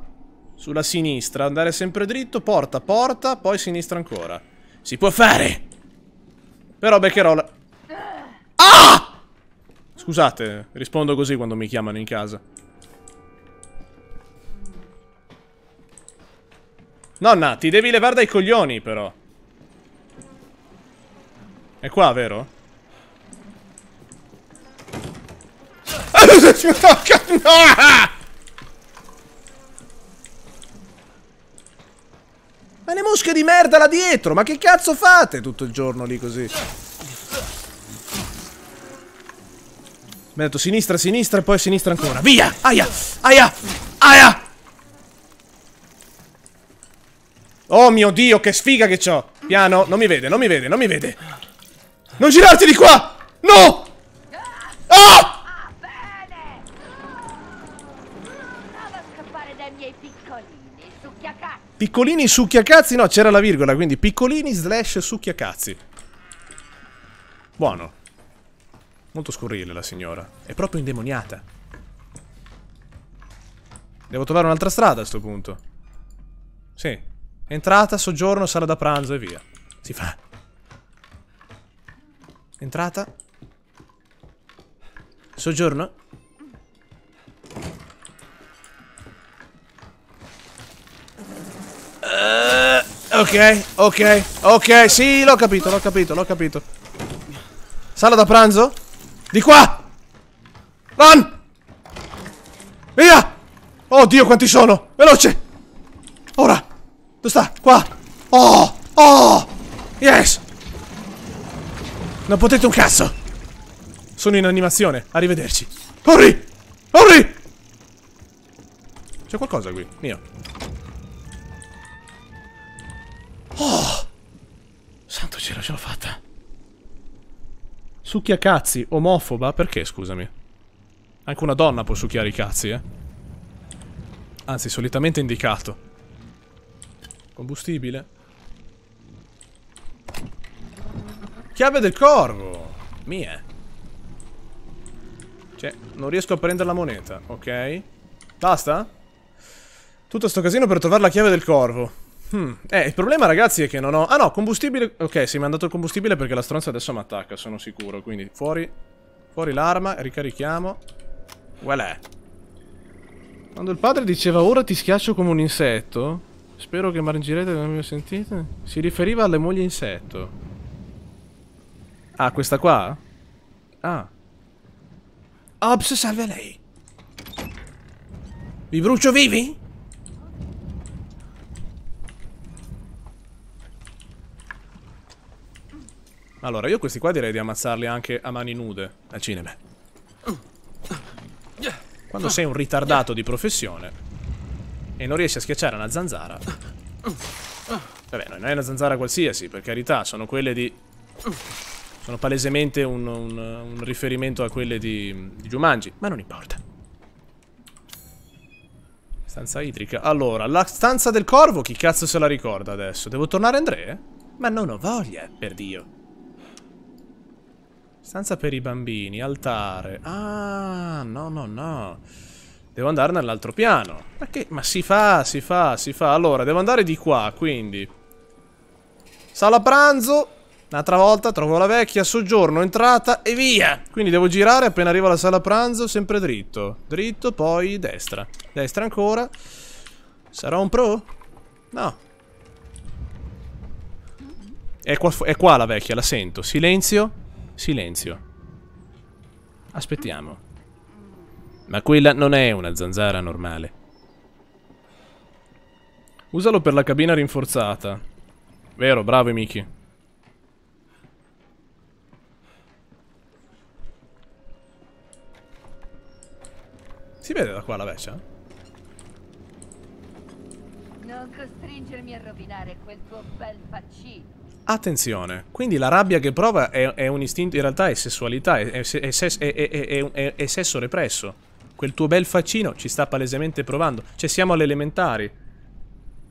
sulla sinistra, andare sempre dritto, porta, porta, poi sinistra ancora. Si può fare! Però beccherò la... Ah! Scusate, rispondo così quando mi chiamano in casa. Nonna, ti devi levare dai coglioni, però. È qua, vero? Ma le mosche di merda là dietro! Ma che cazzo fate tutto il giorno lì così? Mi ha detto sinistra, sinistra e poi sinistra ancora. Via! Aia! Aia! Aia! Oh mio Dio, che sfiga che ho! Piano, non mi vede, non mi vede, non mi vede. Non girarti di qua! No! Ah! ah piccolini succhiacazzi? No, c'era la virgola, quindi piccolini slash succhiacazzi. Buono. Molto scurrile la signora. È proprio indemoniata. Devo trovare un'altra strada a sto punto. Sì. Entrata, soggiorno, sala da pranzo e via. Si fa. Entrata. Soggiorno. Uh, ok, ok, ok, sì, l'ho capito, l'ho capito, l'ho capito. Sala da pranzo? Di qua! Run! Via! Oddio, quanti sono! Veloce! Ora! Dove sta? Qua! Oh! Oh! Yes! Non potete un cazzo! Sono in animazione, arrivederci. Corri! Corri! C'è qualcosa qui, mio. Oh! Santo cielo, ce l'ho fatta. Succhia cazzi, omofoba? Perché, scusami? Anche una donna può succhiare i cazzi, eh? Anzi, solitamente indicato. Combustibile. Chiave del corvo. Mia Cioè, non riesco a prendere la moneta. Ok. Basta? Tutto sto casino per trovare la chiave del corvo. Hmm. Eh, il problema ragazzi è che non ho... Ah no, combustibile... Ok, si mi ha dato il combustibile perché la stronza adesso mi attacca, sono sicuro. Quindi fuori... Fuori l'arma, ricarichiamo. Voilà. Quando il padre diceva ora ti schiaccio come un insetto, spero che margirete non mi sentite, si riferiva alle mogli insetto. Ah, questa qua? Ah. Ops, salve lei. Vi brucio vivi? Allora, io questi qua direi di ammazzarli anche a mani nude al cinema. Quando sei un ritardato di professione e non riesci a schiacciare una zanzara. Vabbè, non è una zanzara qualsiasi, per carità, sono quelle di... Sono palesemente un, un, un riferimento a quelle di, di Jumanji, ma non importa. Stanza idrica. Allora, la stanza del corvo, chi cazzo se la ricorda adesso? Devo tornare Andrea? Ma non ho voglia, per Dio. Stanza per i bambini, altare. Ah, no, no, no. Devo andare nell'altro piano. Ma, che... Ma si fa, si fa, si fa. Allora, devo andare di qua, quindi. Sala pranzo. Un'altra volta trovo la vecchia, soggiorno, entrata e via! Quindi devo girare appena arrivo alla sala pranzo, sempre dritto. Dritto, poi destra. Destra ancora. Sarò un pro? No. È qua, è qua la vecchia, la sento. Silenzio, silenzio. Aspettiamo. Ma quella non è una zanzara normale. Usalo per la cabina rinforzata. Vero, bravo Miki. Si vede da qua la vecchia? Non costringermi a rovinare quel tuo bel faccino. Attenzione, quindi la rabbia che prova è, è, un istinto, in realtà è sessualità, è, è, è, sesso represso. Quel tuo bel faccino ci sta palesemente provando. Cioè siamo alle elementari.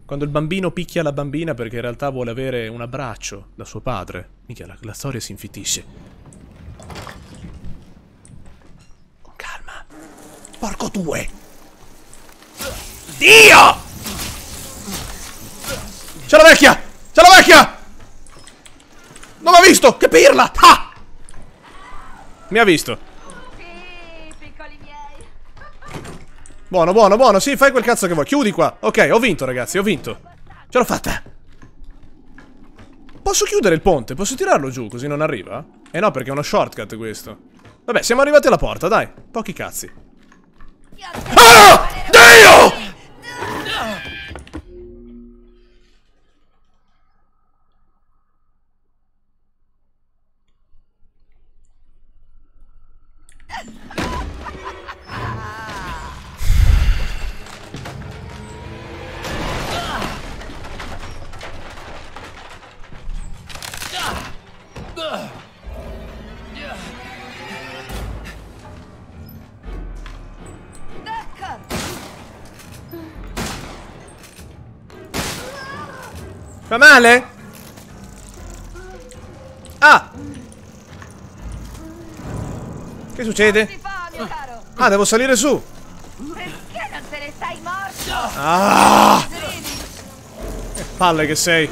Quando il bambino picchia la bambina perché in realtà vuole avere un abbraccio da suo padre. Mica la, la storia si infittisce. Porco due! Dio! C'è la vecchia! C'è la vecchia! Non l'ha visto! Che pirla! Ah! Mi ha visto. Buono, buono, buono. Sì, fai quel cazzo che vuoi. Chiudi qua. Ok, ho vinto, ragazzi, ho vinto. Ce l'ho fatta. Posso chiudere il ponte? Posso tirarlo giù così non arriva? Eh no, perché è uno shortcut questo. Vabbè, siamo arrivati alla porta, dai. Pochi cazzi. Oh! Damn! male? Ah! Che succede? Ah, devo salire su. Perché non te ne stai morto? Ah! Che palle che sei.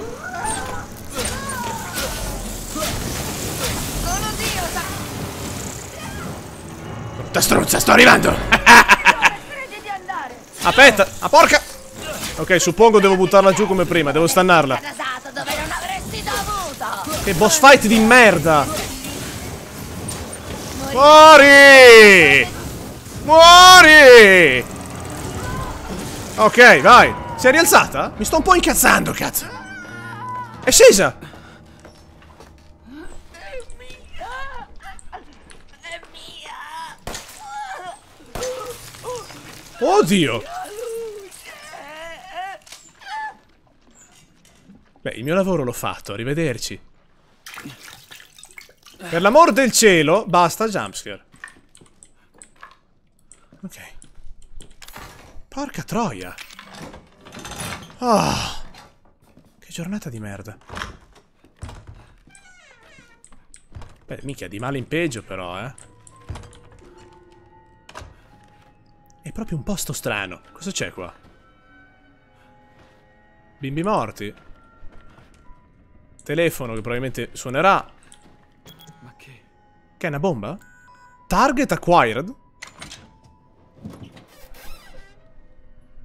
Brutta struzza, sto arrivando. Aspetta, a ah, porca. Ok, suppongo devo buttarla giù come prima, devo stannarla. Che boss fight di merda! Muori! Muori! Ok, vai! Si è rialzata? Mi sto un po' incazzando, cazzo! È scesa! Oddio! Beh, il mio lavoro l'ho fatto, arrivederci. Per l'amor del cielo, basta jumpscare. Ok. Porca troia. Oh, che giornata di merda. Beh, mica, di male in peggio però, eh. È proprio un posto strano. Cosa c'è qua? Bimbi morti. Telefono che probabilmente suonerà. Che è una bomba? Target acquired?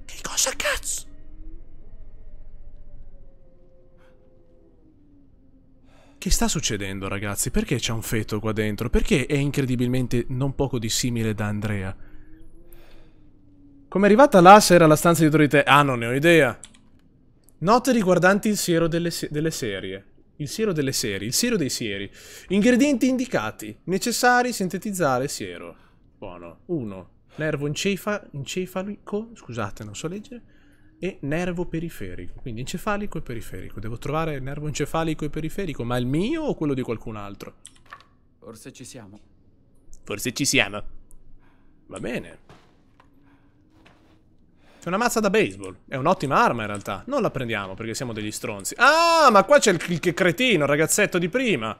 Che cosa cazzo? Che sta succedendo ragazzi? Perché c'è un feto qua dentro? Perché è incredibilmente non poco dissimile da Andrea? Come è arrivata là se era la stanza dietro di te? Ah, non ne ho idea. Note riguardanti il siero delle, se delle serie. Il siero delle seri, il siero dei sieri. Ingredienti indicati. Necessari sintetizzare siero. Buono. 1. Nervo encefa encefalico, scusate non so leggere, e nervo periferico. Quindi encefalico e periferico. Devo trovare il nervo encefalico e periferico, ma il mio o quello di qualcun altro? Forse ci siamo. Forse ci siamo. Va bene. C'è una mazza da baseball. È un'ottima arma in realtà. Non la prendiamo perché siamo degli stronzi. Ah, ma qua c'è il, il, il cretino, il ragazzetto di prima.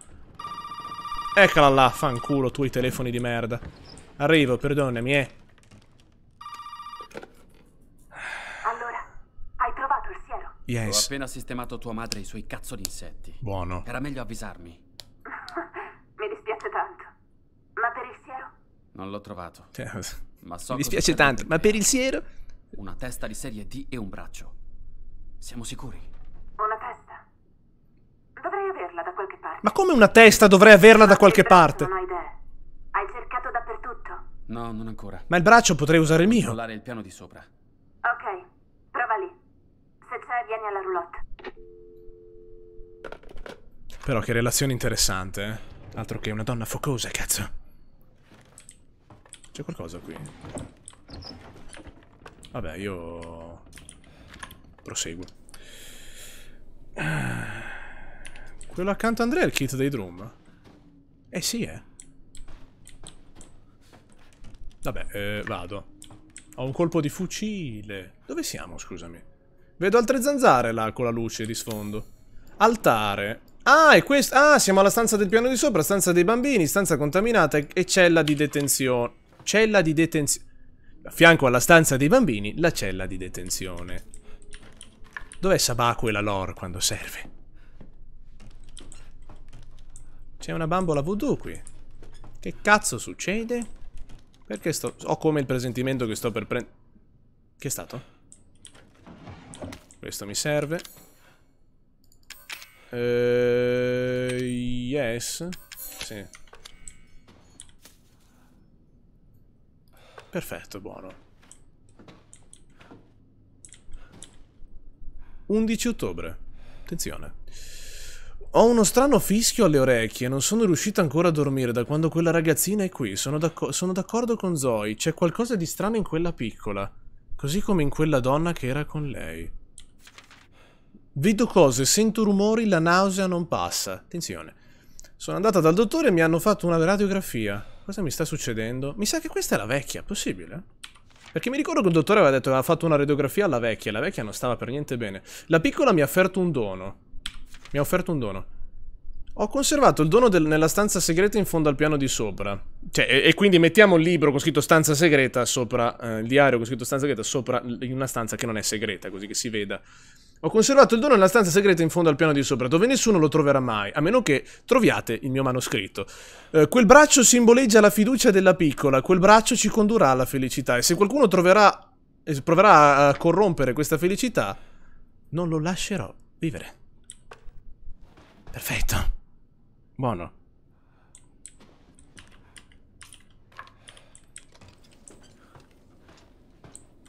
Eccola là, fanculo tuoi telefoni di merda. Arrivo, perdonami, eh. Allora, hai trovato il siero? Yes. Ho appena sistemato tua madre e i suoi cazzo di insetti. Buono. Era meglio avvisarmi. Mi dispiace tanto. Ma per il siero? Non l'ho trovato. Cioè, ma so Mi dispiace tanto, ma per il siero? Una testa di serie D e un braccio. Siamo sicuri? Una testa? Dovrei averla da qualche parte. Ma come una testa dovrei averla Ma da qualche parte? Non ho idea. Hai cercato dappertutto? No, non ancora. Ma il braccio potrei usare il mio. Controllare il piano di sopra. Ok, prova lì. Se c'è, vieni alla roulotte. Però che relazione interessante, eh? Altro che una donna focosa, cazzo. C'è qualcosa qui? Vabbè, io proseguo. Quello accanto a Andrea è il kit dei drum. Eh sì, eh. Vabbè, eh, vado. Ho un colpo di fucile. Dove siamo, scusami? Vedo altre zanzare là con la luce di sfondo. Altare. Ah, è questo. Ah, siamo alla stanza del piano di sopra, stanza dei bambini, stanza contaminata e, e cella di detenzione. Cella di detenzione. A fianco alla stanza dei bambini, la cella di detenzione. Dov'è Sabaku e la lore quando serve? C'è una bambola voodoo qui. Che cazzo succede? Perché sto... Ho come il presentimento che sto per prendere... Che è stato? Questo mi serve. Eeeh... yes. Sì. Perfetto, buono. 11 ottobre. Attenzione. Ho uno strano fischio alle orecchie, non sono riuscito ancora a dormire da quando quella ragazzina è qui. Sono, d'accordo con Zoe, c'è qualcosa di strano in quella piccola, così come in quella donna che era con lei. Vedo cose, sento rumori, la nausea non passa. Attenzione. Sono andata dal dottore e mi hanno fatto una radiografia. Cosa mi sta succedendo? Mi sa che questa è la vecchia, possibile? Perché mi ricordo che il dottore aveva detto che aveva fatto una radiografia alla vecchia e la vecchia non stava per niente bene. La piccola mi ha offerto un dono. Mi ha offerto un dono. Ho conservato il dono del, nella stanza segreta in fondo al piano di sopra. Cioè, e, e quindi mettiamo il libro con scritto stanza segreta sopra, eh, il diario con scritto stanza segreta sopra in una stanza che non è segreta, così che si veda ho conservato il dono nella stanza segreta in fondo al piano di sopra, dove nessuno lo troverà mai, a meno che troviate il mio manoscritto. Eh, quel braccio simboleggia la fiducia della piccola, quel braccio ci condurrà alla felicità, e se qualcuno troverà, eh, proverà a corrompere questa felicità, non lo lascerò vivere. Perfetto. Buono.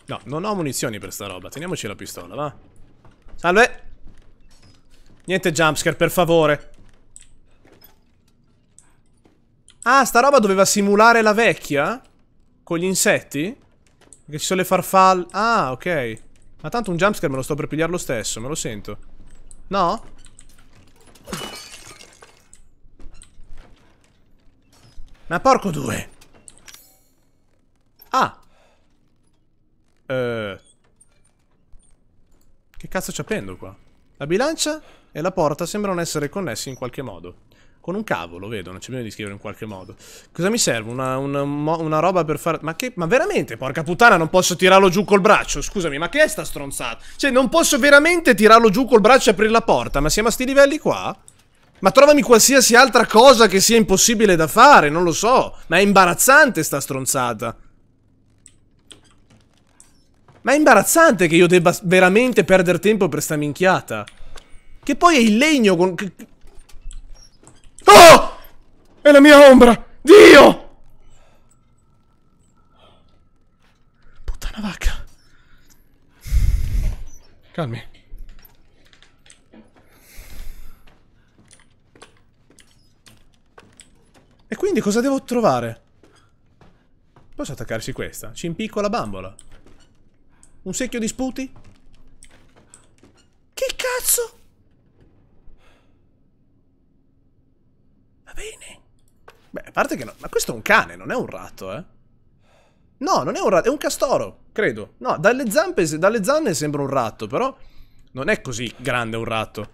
No, non ho munizioni per sta roba, teniamoci la pistola, va? Salve. Niente jumpscare, per favore. Ah, sta roba doveva simulare la vecchia? Con gli insetti? Che ci sono le farfalle... Ah, ok. Ma tanto un jumpscare me lo sto per pigliare lo stesso, me lo sento. No? Ma porco due! Cazzo ci appendo qua? La bilancia e la porta sembrano essere connessi in qualche modo. Con un cavolo, vedo, non c'è bisogno di scrivere in qualche modo. Cosa mi serve? Una, una, una roba per fare... Ma che... Ma veramente, porca puttana, non posso tirarlo giù col braccio? Scusami, ma che è sta stronzata? Cioè, non posso veramente tirarlo giù col braccio e aprire la porta? Ma siamo a sti livelli qua? Ma trovami qualsiasi altra cosa che sia impossibile da fare, non lo so. Ma è imbarazzante sta stronzata. Ma è imbarazzante che io debba veramente perdere tempo per sta minchiata. Che poi è il legno con... Oh! È la mia ombra! Dio! Puttana vacca. Calmi. E quindi cosa devo trovare? Posso attaccarci questa? Ci impicco la bambola. Un secchio di sputi? Che cazzo? Va bene. Beh, a parte che no... Ma questo è un cane, non è un ratto, eh? No, non è un ratto, è un castoro, credo. No, dalle zampe, dalle zanne sembra un ratto, però... Non è così grande un ratto.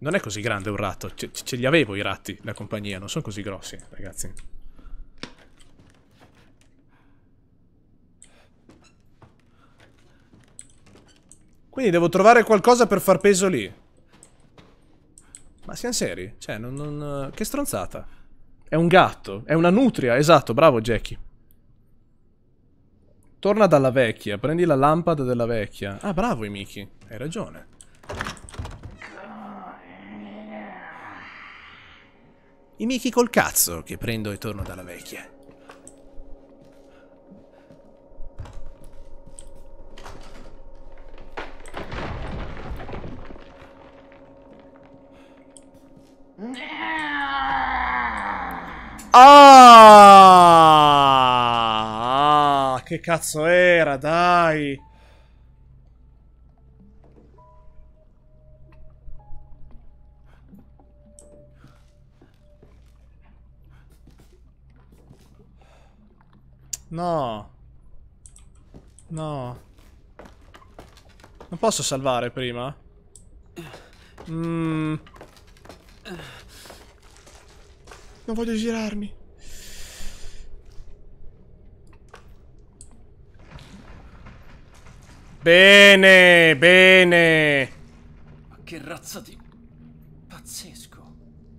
Non è così grande un ratto. Ce, ce li avevo i ratti, la compagnia. Non sono così grossi, ragazzi. Quindi devo trovare qualcosa per far peso lì. Ma siamo seri? Cioè, non, non... Che stronzata. È un gatto. È una nutria. Esatto, bravo Jackie. Torna dalla vecchia. Prendi la lampada della vecchia. Ah, bravo i Miki. Hai ragione. I Miki col cazzo che prendo e torno dalla vecchia. Ah! ah! Che cazzo era, dai! No. No. Non posso salvare prima? Mmm... Non voglio girarmi. Bene, bene. Ma che razza di... pazzesco.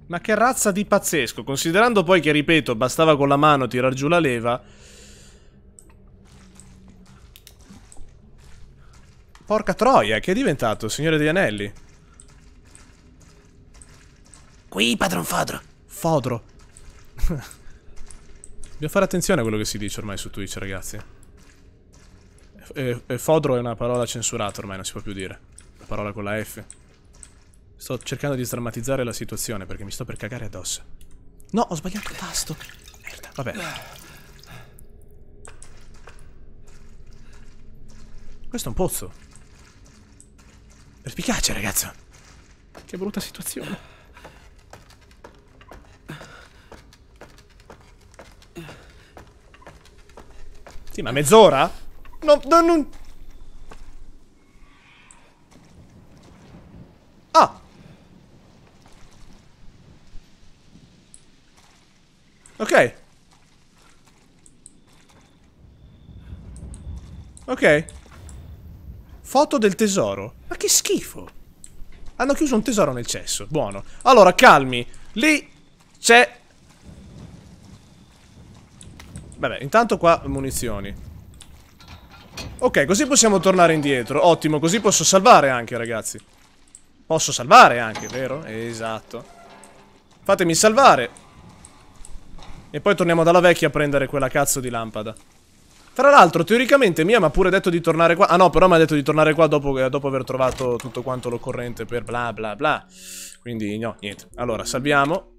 Ma che razza di pazzesco, considerando poi che, ripeto, bastava con la mano tirar giù la leva... Porca troia, che è diventato, signore degli anelli? Qui, padron Fodro. Fodro. Dobbiamo fare attenzione a quello che si dice ormai su Twitch, ragazzi. E, e fodro è una parola censurata ormai, non si può più dire. La parola con la F. Sto cercando di sdrammatizzare la situazione perché mi sto per cagare addosso. No, ho sbagliato il tasto. Merda, vabbè. Questo è un pozzo. Perspicace, ragazzo. Che brutta situazione. Sì, ma mezz'ora? No, no, non... Ah! Ok. Ok. Foto del tesoro. Ma che schifo. Hanno chiuso un tesoro nel cesso. Buono. Allora, calmi. Lì c'è Vabbè, intanto qua munizioni. Ok, così possiamo tornare indietro. Ottimo, così posso salvare anche, ragazzi. Posso salvare anche, vero? Esatto. Fatemi salvare. E poi torniamo dalla vecchia a prendere quella cazzo di lampada. Tra l'altro, teoricamente Mia mi ha pure detto di tornare qua. Ah no, però mi ha detto di tornare qua dopo, eh, dopo aver trovato tutto quanto l'occorrente per bla bla bla. Quindi no, niente. Allora, salviamo.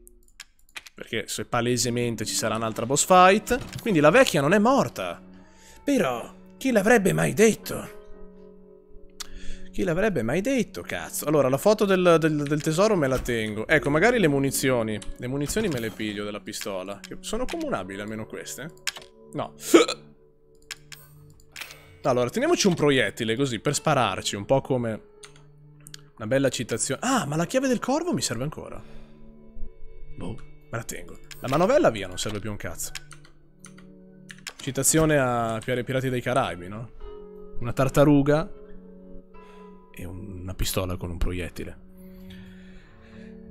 Perché se palesemente ci sarà un'altra boss fight. Quindi la vecchia non è morta. Però, chi l'avrebbe mai detto? Chi l'avrebbe mai detto, cazzo? Allora, la foto del, del, del, tesoro me la tengo. Ecco, magari le munizioni. Le munizioni me le piglio della pistola. Che sono comunabili, almeno queste. No. Allora, teniamoci un proiettile, così, per spararci. Un po' come... Una bella citazione. Ah, ma la chiave del corvo mi serve ancora. Boh. Me la tengo. La manovella via, non serve più un cazzo. Citazione a Pirati dei Caraibi, no? Una tartaruga e una pistola con un proiettile.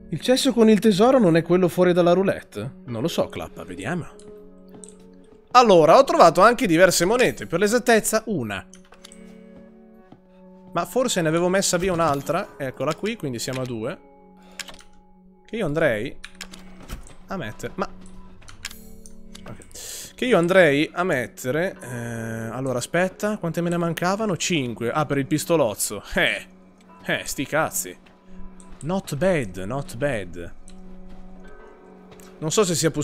Il cesso con il tesoro non è quello fuori dalla roulette? Non lo so, Clappa, vediamo. Allora, ho trovato anche diverse monete, per l'esattezza una. Ma forse ne avevo messa via un'altra, eccola qui, quindi siamo a due. Che io andrei a mettere... Ma... Okay. Che io andrei a mettere... Eh, allora, aspetta, quante me ne mancavano? 5. Ah, per il pistolozzo. Eh, eh, sti cazzi. Not bad, not bad. Non so se sia più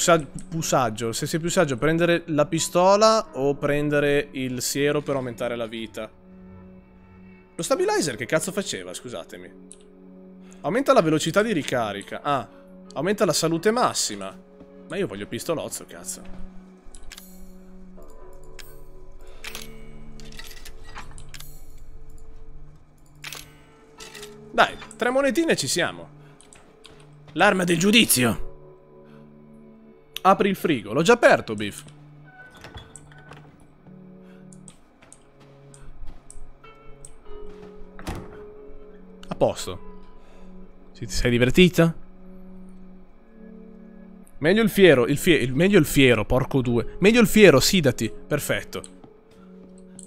saggio se sia più saggio prendere la pistola o prendere il siero per aumentare la vita. Lo stabilizer che cazzo faceva, scusatemi. Aumenta la velocità di ricarica. Ah, Aumenta la salute massima. Ma io voglio pistolozzo, cazzo. Dai, tre monetine ci siamo. L'arma del giudizio. Apri il frigo. L'ho già aperto, Biff. A posto. Ti sei divertita? Meglio il fiero, il fiero, il, meglio il fiero, porco due. Meglio il fiero, sidati. Perfetto.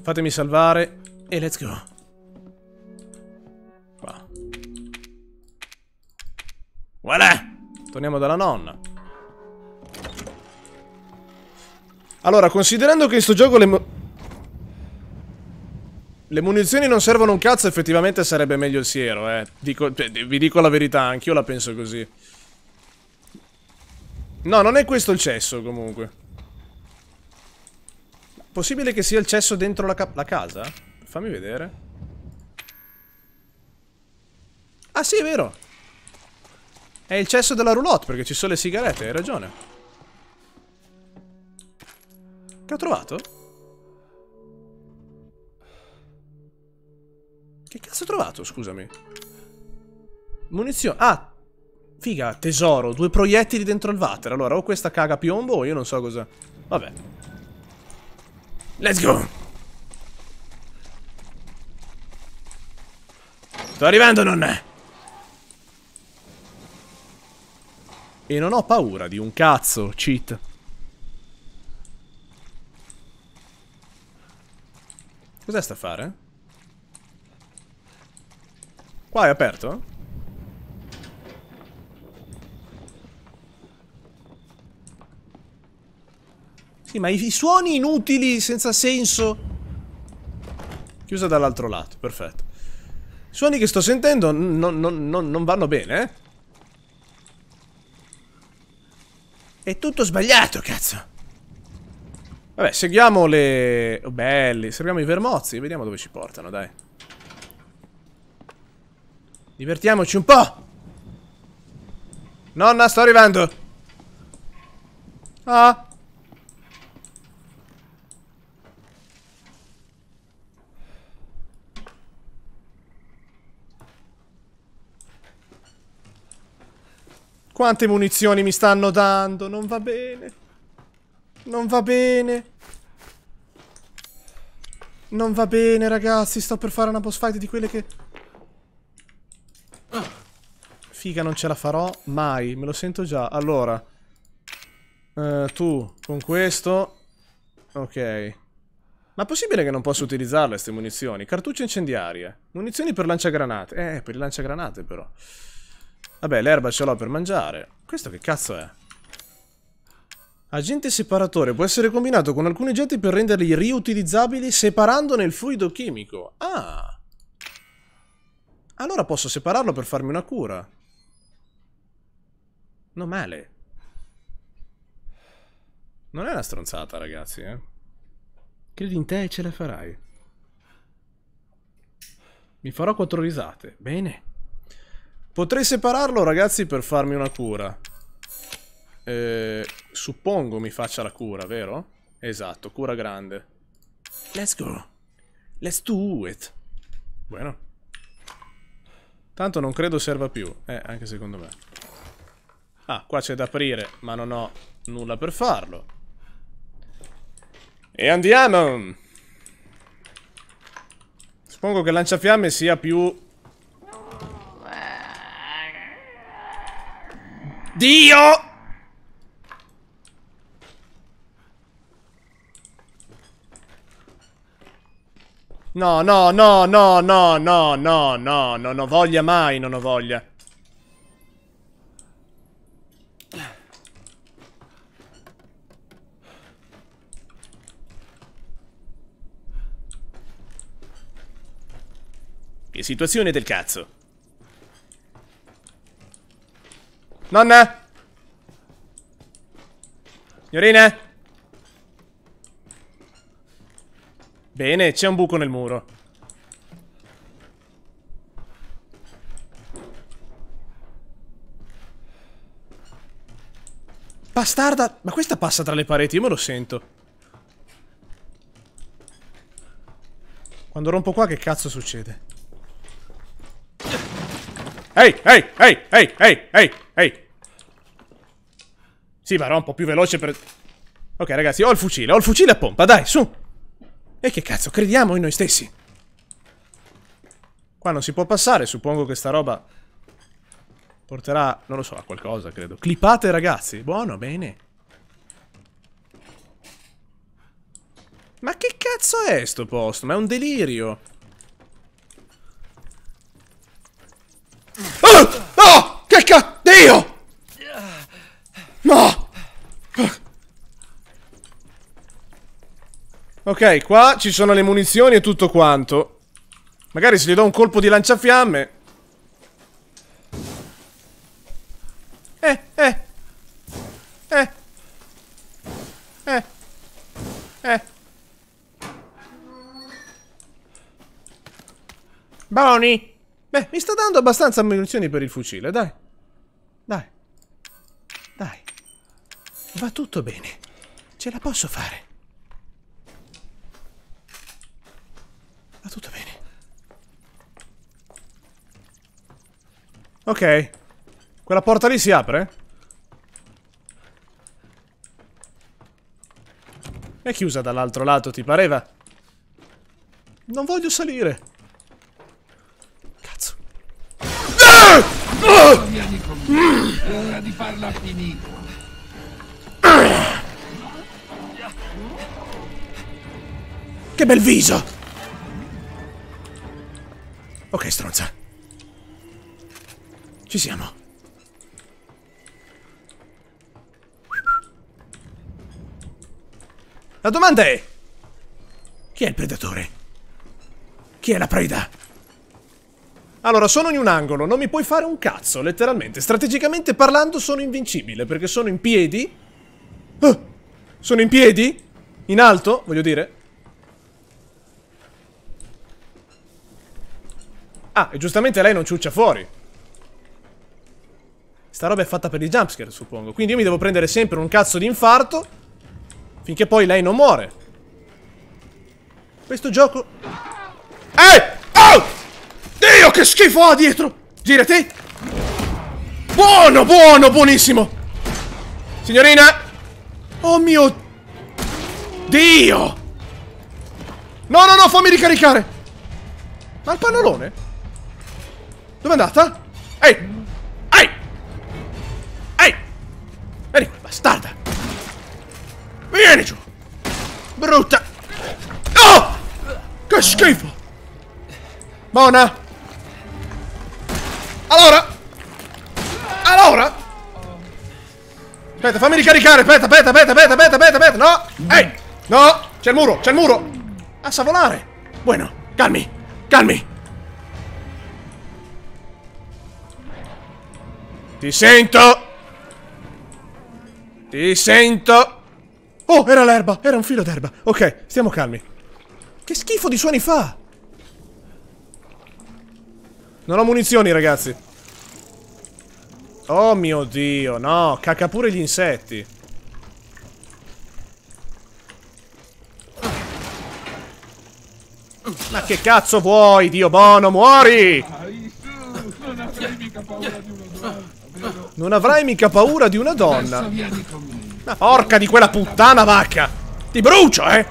Fatemi salvare e let's go. Qua. Voilà! Torniamo dalla nonna. Allora, considerando che in sto gioco le... Mu le munizioni non servono un cazzo, effettivamente sarebbe meglio il siero, eh. Dico, cioè, vi dico la verità, anch'io la penso così. No, non è questo il cesso, comunque. Possibile che sia il cesso dentro la, ca la casa? Fammi vedere. Ah, sì, è vero. È il cesso della roulotte, perché ci sono le sigarette, hai ragione. Che ho trovato? Che cazzo ho trovato, scusami? Munizione. Ah, Figa, tesoro, due proiettili dentro il water. Allora, o questa caga piombo o io non so cosa... Vabbè. Let's go! Sto arrivando, nonna! E non ho paura di un cazzo, cheat. Cos'è sta a fare? Qua è aperto? Sì, ma i, i suoni inutili, senza senso. Chiusa dall'altro lato, perfetto. I suoni che sto sentendo non, non, non, non vanno bene, eh? È tutto sbagliato, cazzo. Vabbè, seguiamo le... Oh, belli, seguiamo i vermozzi, vediamo dove ci portano, dai. Divertiamoci un po'. Nonna, sto arrivando. Ah. Quante munizioni mi stanno dando? Non va bene. Non va bene. Non va bene, ragazzi. Sto per fare una boss fight di quelle che... Figa, non ce la farò mai. Me lo sento già. Allora. Eh, tu, con questo... Ok. Ma è possibile che non posso utilizzarle queste munizioni? Cartucce incendiarie. Munizioni per lanciagranate. Eh, per il lanciagranate però. Vabbè, l'erba ce l'ho per mangiare. Questo che cazzo è? Agente separatore può essere combinato con alcuni oggetti per renderli riutilizzabili separandone il fluido chimico. Ah! Allora posso separarlo per farmi una cura. Non male. Non è una stronzata, ragazzi, eh. Credi in te e ce la farai. Mi farò quattro risate. Bene. Potrei separarlo, ragazzi, per farmi una cura. Eh, suppongo mi faccia la cura, vero? Esatto, cura grande. Let's go. Let's do it. Bueno. Tanto non credo serva più. Eh, anche secondo me. Ah, qua c'è da aprire, ma non ho nulla per farlo. E andiamo! Suppongo che lanciafiamme sia più Dio! No, no, no, no, no, no, no, no, non ho voglia mai, non ho voglia. Che situazione del cazzo. Nonne! Signorine! Bene, c'è un buco nel muro. Bastarda! Ma questa passa tra le pareti, io me lo sento. Quando rompo qua che cazzo succede? Ehi, ehi, ehi, ehi, ehi, ehi, ehi! Sì, ma un po' più veloce per... Ok, ragazzi, ho il fucile, ho il fucile a pompa, dai, su! E che cazzo, crediamo in noi stessi! Qua non si può passare, suppongo che sta roba... Porterà, non lo so, a qualcosa, credo. Clipate, ragazzi! Buono, bene! Ma che cazzo è sto posto? Ma è un delirio! Oh! oh! Che cazzo! Dio! No! Ok, qua ci sono le munizioni e tutto quanto. Magari se gli do un colpo di lanciafiamme... Eh, eh. Eh. Eh. Eh. Buoni. Beh, mi sta dando abbastanza munizioni per il fucile, dai. Dai. Dai. Va tutto bene. Ce la posso fare. Va ah, tutto bene. Ok. Quella porta lì si apre? È chiusa dall'altro lato, ti pareva? Non voglio salire. Cazzo. Ah! Ah! È ora di farla finita. Che bel viso! Ok, stronza. Ci siamo. La domanda è... Chi è il predatore? Chi è la preda? Allora, sono in un angolo, non mi puoi fare un cazzo, letteralmente. Strategicamente parlando sono invincibile, perché sono in piedi... Oh, sono in piedi? In alto, voglio dire. Ah, e giustamente lei non ciuccia fuori. Sta roba è fatta per i jumpscare, suppongo. Quindi io mi devo prendere sempre un cazzo di infarto finché poi lei non muore. Questo gioco... Ehi! Oh! Dio, che schifo ha dietro! Girati! Buono, buono, buonissimo! Signorina! Oh mio... Dio! No, no, no, fammi ricaricare! Ma il pannolone? Dove è andata? Ehi! Ehi! Ehi! Vieni qua, bastarda! Vieni giù! Brutta! Oh! Che schifo! Buona! Allora! Allora! Aspetta, fammi ricaricare! Aspetta, aspetta, aspetta, aspetta, aspetta, aspetta, aspetta! No! Ehi! No! C'è il muro, c'è il muro! Assa volare! Bueno, calmi! Calmi! Ti sento! Ti sento! Oh, era l'erba! Era un filo d'erba! Ok, stiamo calmi. Che schifo di suoni fa! Non ho munizioni, ragazzi. Oh mio Dio, no! Cacca pure gli insetti. Ma che cazzo vuoi, Dio buono? Muori! Ah, Isu, non avrei mica paura di non avrai mica paura di una donna. Ma porca di quella puttana vacca! Ti brucio, eh!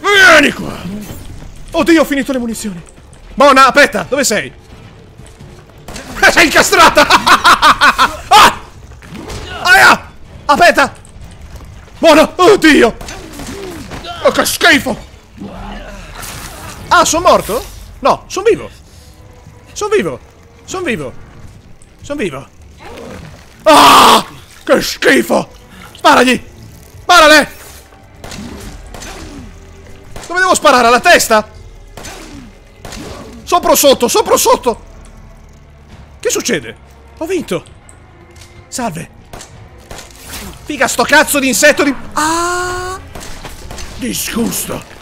Vieni qua! Oddio, ho finito le munizioni. Bona, aspetta, dove sei? Eh, sei incastrata! ah! Aia! Aspetta! Bona, oddio! Oh, che schifo! Ah, sono morto? No, sono vivo! Sono vivo! Sono vivo! Sono vivo! Ah! Che schifo! Sparagli! Sparale! Dove devo sparare? Alla testa? Sopra o sotto? Sopra o sotto? Che succede? Ho vinto! Salve! Figa sto cazzo di insetto di... Ah! Disgusto!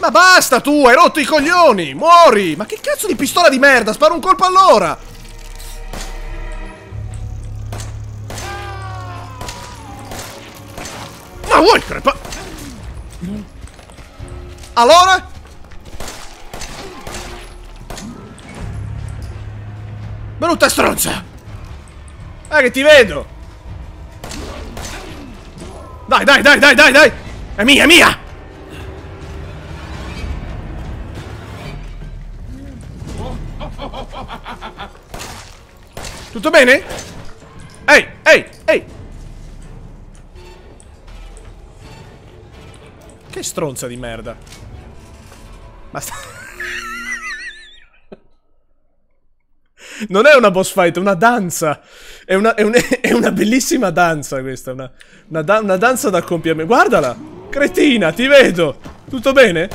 Ma basta tu, hai rotto i coglioni! Muori! Ma che cazzo di pistola di merda? Sparo un colpo all'ora! Ma vuoi crepa? Allora? Brutta stronza! Ah, che ti vedo! Dai, dai, dai, dai, dai, dai! È mia, è mia! Tutto bene? Ehi, ehi, ehi! Che stronza di merda. Basta. Non è una boss fight, è una danza. È una, è un, è una bellissima danza questa. Una, una, da, una danza da compiere. Guardala! Cretina, ti vedo! Tutto bene?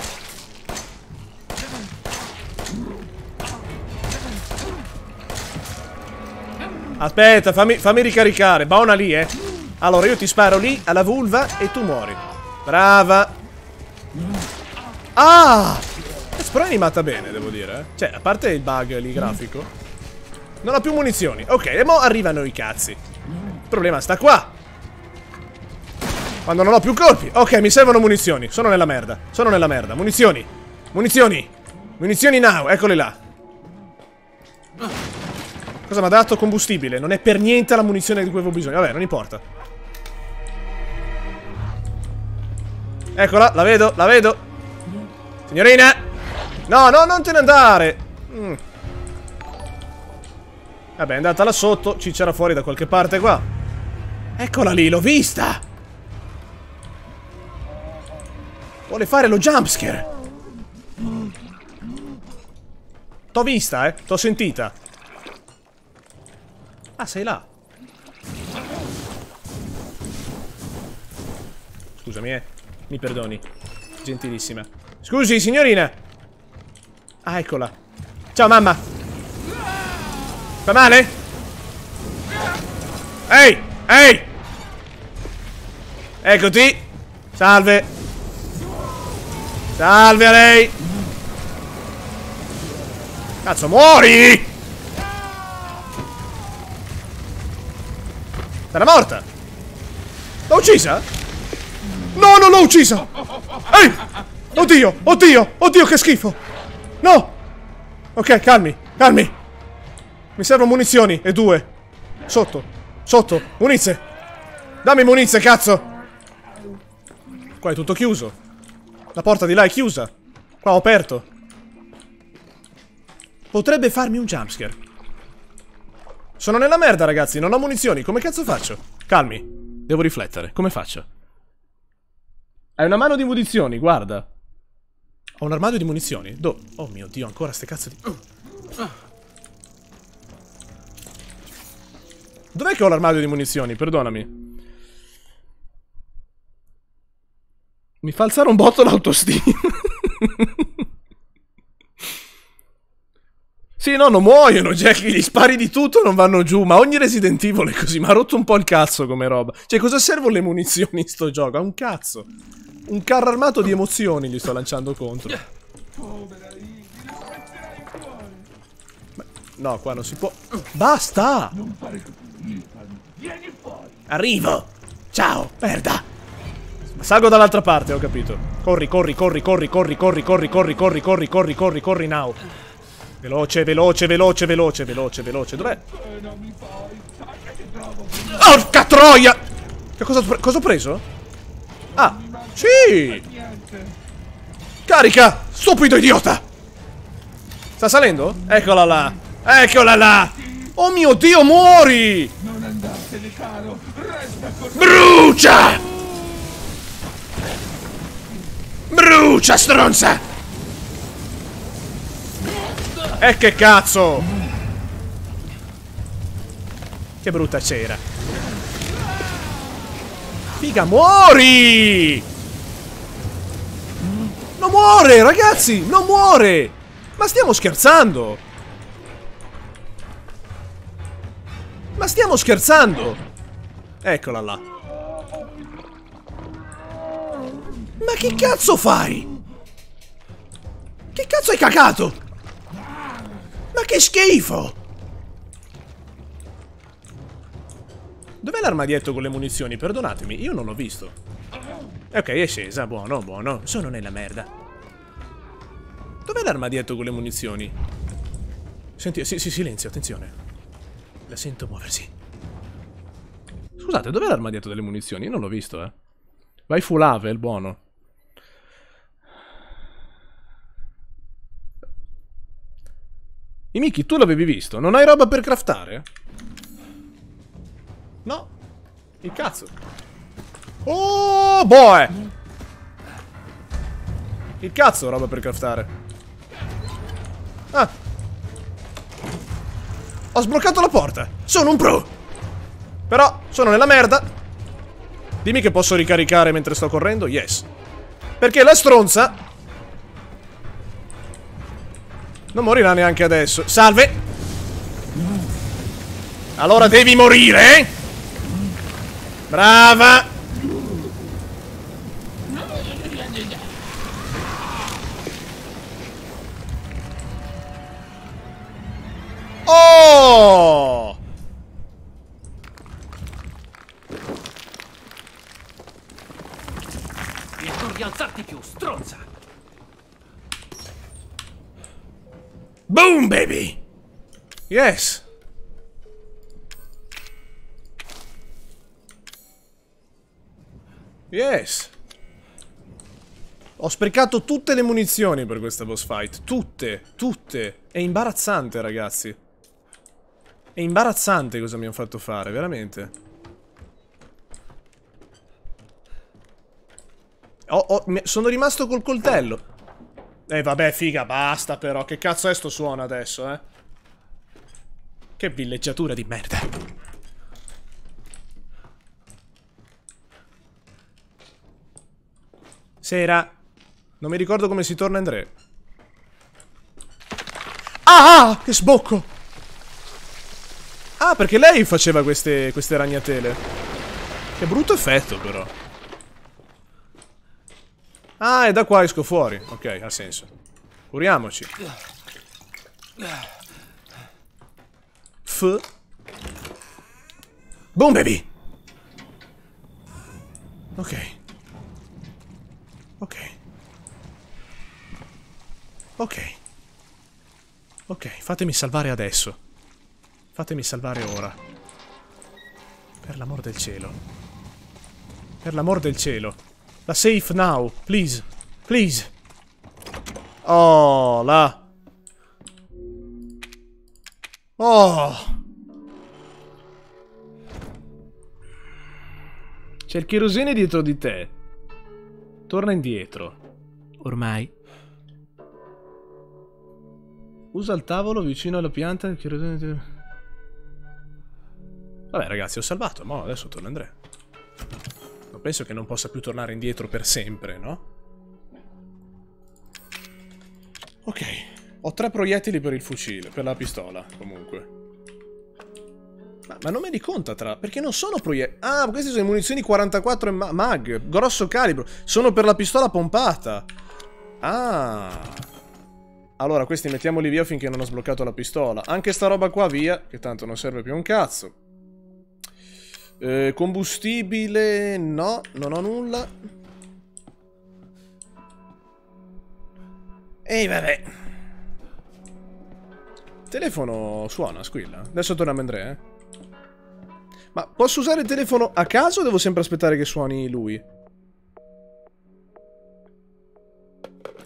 Aspetta, fammi, fammi ricaricare. Buona lì, eh. Allora, io ti sparo lì, alla vulva, e tu muori. Brava. Ah! Però è animata bene, devo dire. Eh. Cioè, a parte il bug lì grafico. Non ho più munizioni. Ok, e mo arrivano i cazzi. Il problema sta qua. Quando non ho più colpi. Ok, mi servono munizioni. Sono nella merda. Sono nella merda. Munizioni. Munizioni. Munizioni now. Eccole là. Cosa mi ha dato? Combustibile. Non è per niente la munizione di cui avevo bisogno. Vabbè, non importa. Eccola, la vedo, la vedo. Signorina! No, no, non te ne andare! Mm. Vabbè, è andata là sotto. Ci c'era fuori da qualche parte qua. Eccola lì, l'ho vista! Vuole fare lo jumpscare! T'ho vista, eh. T'ho sentita. Ah, sei là. Scusami, eh. Mi perdoni. Gentilissima. Scusi, signorina. Ah, eccola. Ciao, mamma. Fa male? Ehi, ehi. Eccoti. Salve. Salve a lei. Cazzo, muori! Era morta! L'ho uccisa? No, non l'ho uccisa! Ehi! Oddio, oddio, oddio che schifo! No! Ok, calmi, calmi! Mi servono munizioni e due. Sotto, sotto, munizie! Dammi munizie, cazzo! Qua è tutto chiuso. La porta di là è chiusa. Qua ho aperto. Potrebbe farmi un jumpscare. Sono nella merda, ragazzi, non ho munizioni. Come cazzo faccio? Calmi, devo riflettere. Come faccio? Hai una mano di munizioni, guarda. Ho un armadio di munizioni. Do oh mio Dio, ancora ste cazzo di... Dov'è che ho l'armadio di munizioni? Perdonami. Mi fa alzare un botto l'autostima. Sì, no, non muoiono, Jack, gli spari di tutto non vanno giù, ma ogni Resident Evil è così, ma ha rotto un po' il cazzo come roba. Cioè, cosa servono le munizioni in sto gioco? È un cazzo. Un carro armato di emozioni gli sto lanciando contro. Ma, no, qua non si può... Basta! Arrivo! Ciao, merda! Salgo dall'altra parte, ho capito. Corri, corri, corri, corri, corri, corri, corri, corri, corri, corri, corri, corri, corri, corri, now. Veloce, veloce, veloce, veloce, veloce, veloce. Dov'è? Porca troia! Che cosa, cosa ho preso? Ah, sì! Carica! Stupido idiota! Sta salendo? Eccola là! Eccola là! Oh mio Dio, muori! Brucia! Brucia, stronza! E eh, che cazzo! Che brutta cera. Figa, muori! Non muore, ragazzi! Non muore! Ma stiamo scherzando! Ma stiamo scherzando! Eccola là. Ma che cazzo fai? Che cazzo hai cagato? Ma che schifo! Dov'è l'armadietto con le munizioni? Perdonatemi, io non l'ho visto. Ok, è scesa, buono, buono. Sono nella merda. Dov'è l'armadietto con le munizioni? Senti, sì, sì, silenzio, attenzione. La sento muoversi. Scusate, dov'è l'armadietto delle munizioni? Io non l'ho visto, eh. Vai full level, buono. E Miki, tu l'avevi visto? Non hai roba per craftare? No. Il cazzo. Oh, boe! Il cazzo roba per craftare. Ah. Ho sbloccato la porta. Sono un pro. Però sono nella merda. Dimmi che posso ricaricare mentre sto correndo. Yes. Perché la stronza non morirà neanche adesso. Salve! Allora devi morire, eh? Brava! Oh! non rialzarti più, stronza! Boom, baby! Yes! Yes! Ho sprecato tutte le munizioni per questa boss fight. Tutte, tutte. È imbarazzante, ragazzi. È imbarazzante cosa mi hanno fatto fare, veramente. Oh, oh, sono rimasto col coltello. E eh, vabbè, figa, basta però. Che cazzo è sto suono adesso, eh? Che villeggiatura di merda. Sera. Non mi ricordo come si torna in tre. Ah, ah! Che sbocco! Ah, perché lei faceva queste, queste ragnatele. Che brutto effetto, però. Ah, e da qua esco fuori. Ok, ha senso. Curiamoci. F. Boom, baby! Ok. Ok. Ok. Ok, fatemi salvare adesso. Fatemi salvare ora. Per l'amor del cielo. Per l'amor del cielo. La safe now, please. Please. Oh, là. Oh. C'è il cherosene dietro di te. Torna indietro. Ormai. Usa il tavolo vicino alla pianta del cherosene di... Vabbè ragazzi, ho salvato, ma adesso torno Andrea penso che non possa più tornare indietro per sempre, no? Ok. Ho tre proiettili per il fucile, per la pistola, comunque. Ma, ma non me li conta tra... Perché non sono proiettili... Ah, queste sono munizioni 44 e ma mag, grosso calibro. Sono per la pistola pompata. Ah... Allora, questi mettiamoli via finché non ho sbloccato la pistola. Anche sta roba qua via, che tanto non serve più un cazzo. Eh, combustibile... No, non ho nulla. Ehi, vabbè. Telefono suona, squilla. Adesso torniamo Andrea, eh. Ma posso usare il telefono a caso o devo sempre aspettare che suoni lui?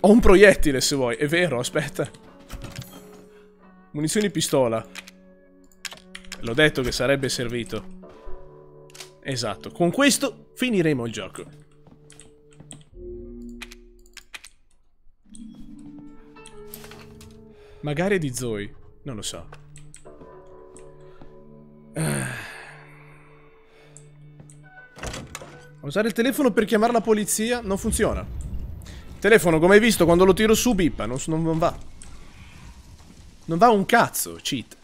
Ho un proiettile se vuoi, è vero, aspetta. Munizioni pistola. L'ho detto che sarebbe servito. Esatto, con questo finiremo il gioco. Magari di Zoe, non lo so. Ah. Usare il telefono per chiamare la polizia non funziona. Il telefono, come hai visto, quando lo tiro su bippa, non, non va. Non va un cazzo, cheat.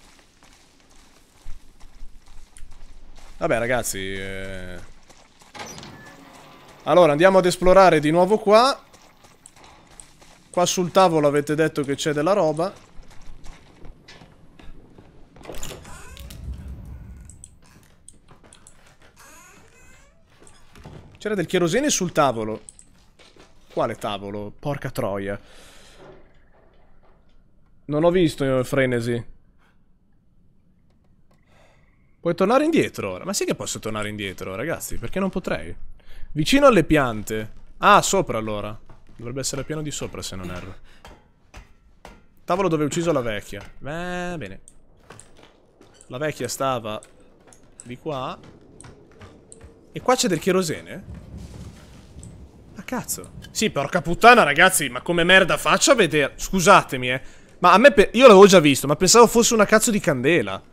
Vabbè ragazzi eh... Allora andiamo ad esplorare di nuovo qua Qua sul tavolo avete detto che c'è della roba C'era del cherosene sul tavolo Quale tavolo? Porca troia Non ho visto il Frenesi Puoi tornare indietro ora? Ma sì che posso tornare indietro, ragazzi, perché non potrei? Vicino alle piante. Ah, sopra allora. Dovrebbe essere al piano di sopra, se non erro. Tavolo dove ho ucciso la vecchia. Beh, bene. La vecchia stava di qua. E qua c'è del cherosene? Ah, cazzo. Sì, porca puttana, ragazzi, ma come merda faccio a vedere? Scusatemi, eh. Ma a me... Io l'avevo già visto, ma pensavo fosse una cazzo di candela.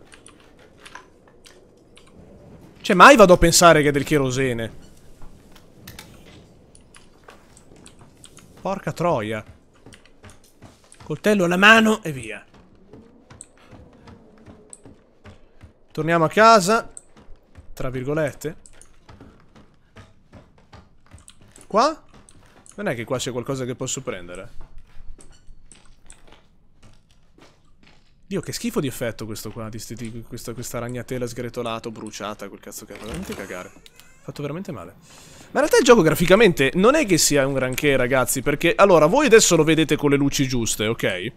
Cioè, mai vado a pensare che è del cherosene. Porca troia. Coltello alla mano e via. Torniamo a casa. Tra virgolette. Qua? Non è che qua c'è qualcosa che posso prendere. Dio, che schifo di effetto questo qua, di, di, questa, questa, ragnatela sgretolata, bruciata, quel cazzo che è. veramente cagare. Fatto veramente male. Ma in realtà il gioco graficamente non è che sia un granché, ragazzi, perché... Allora, voi adesso lo vedete con le luci giuste, ok?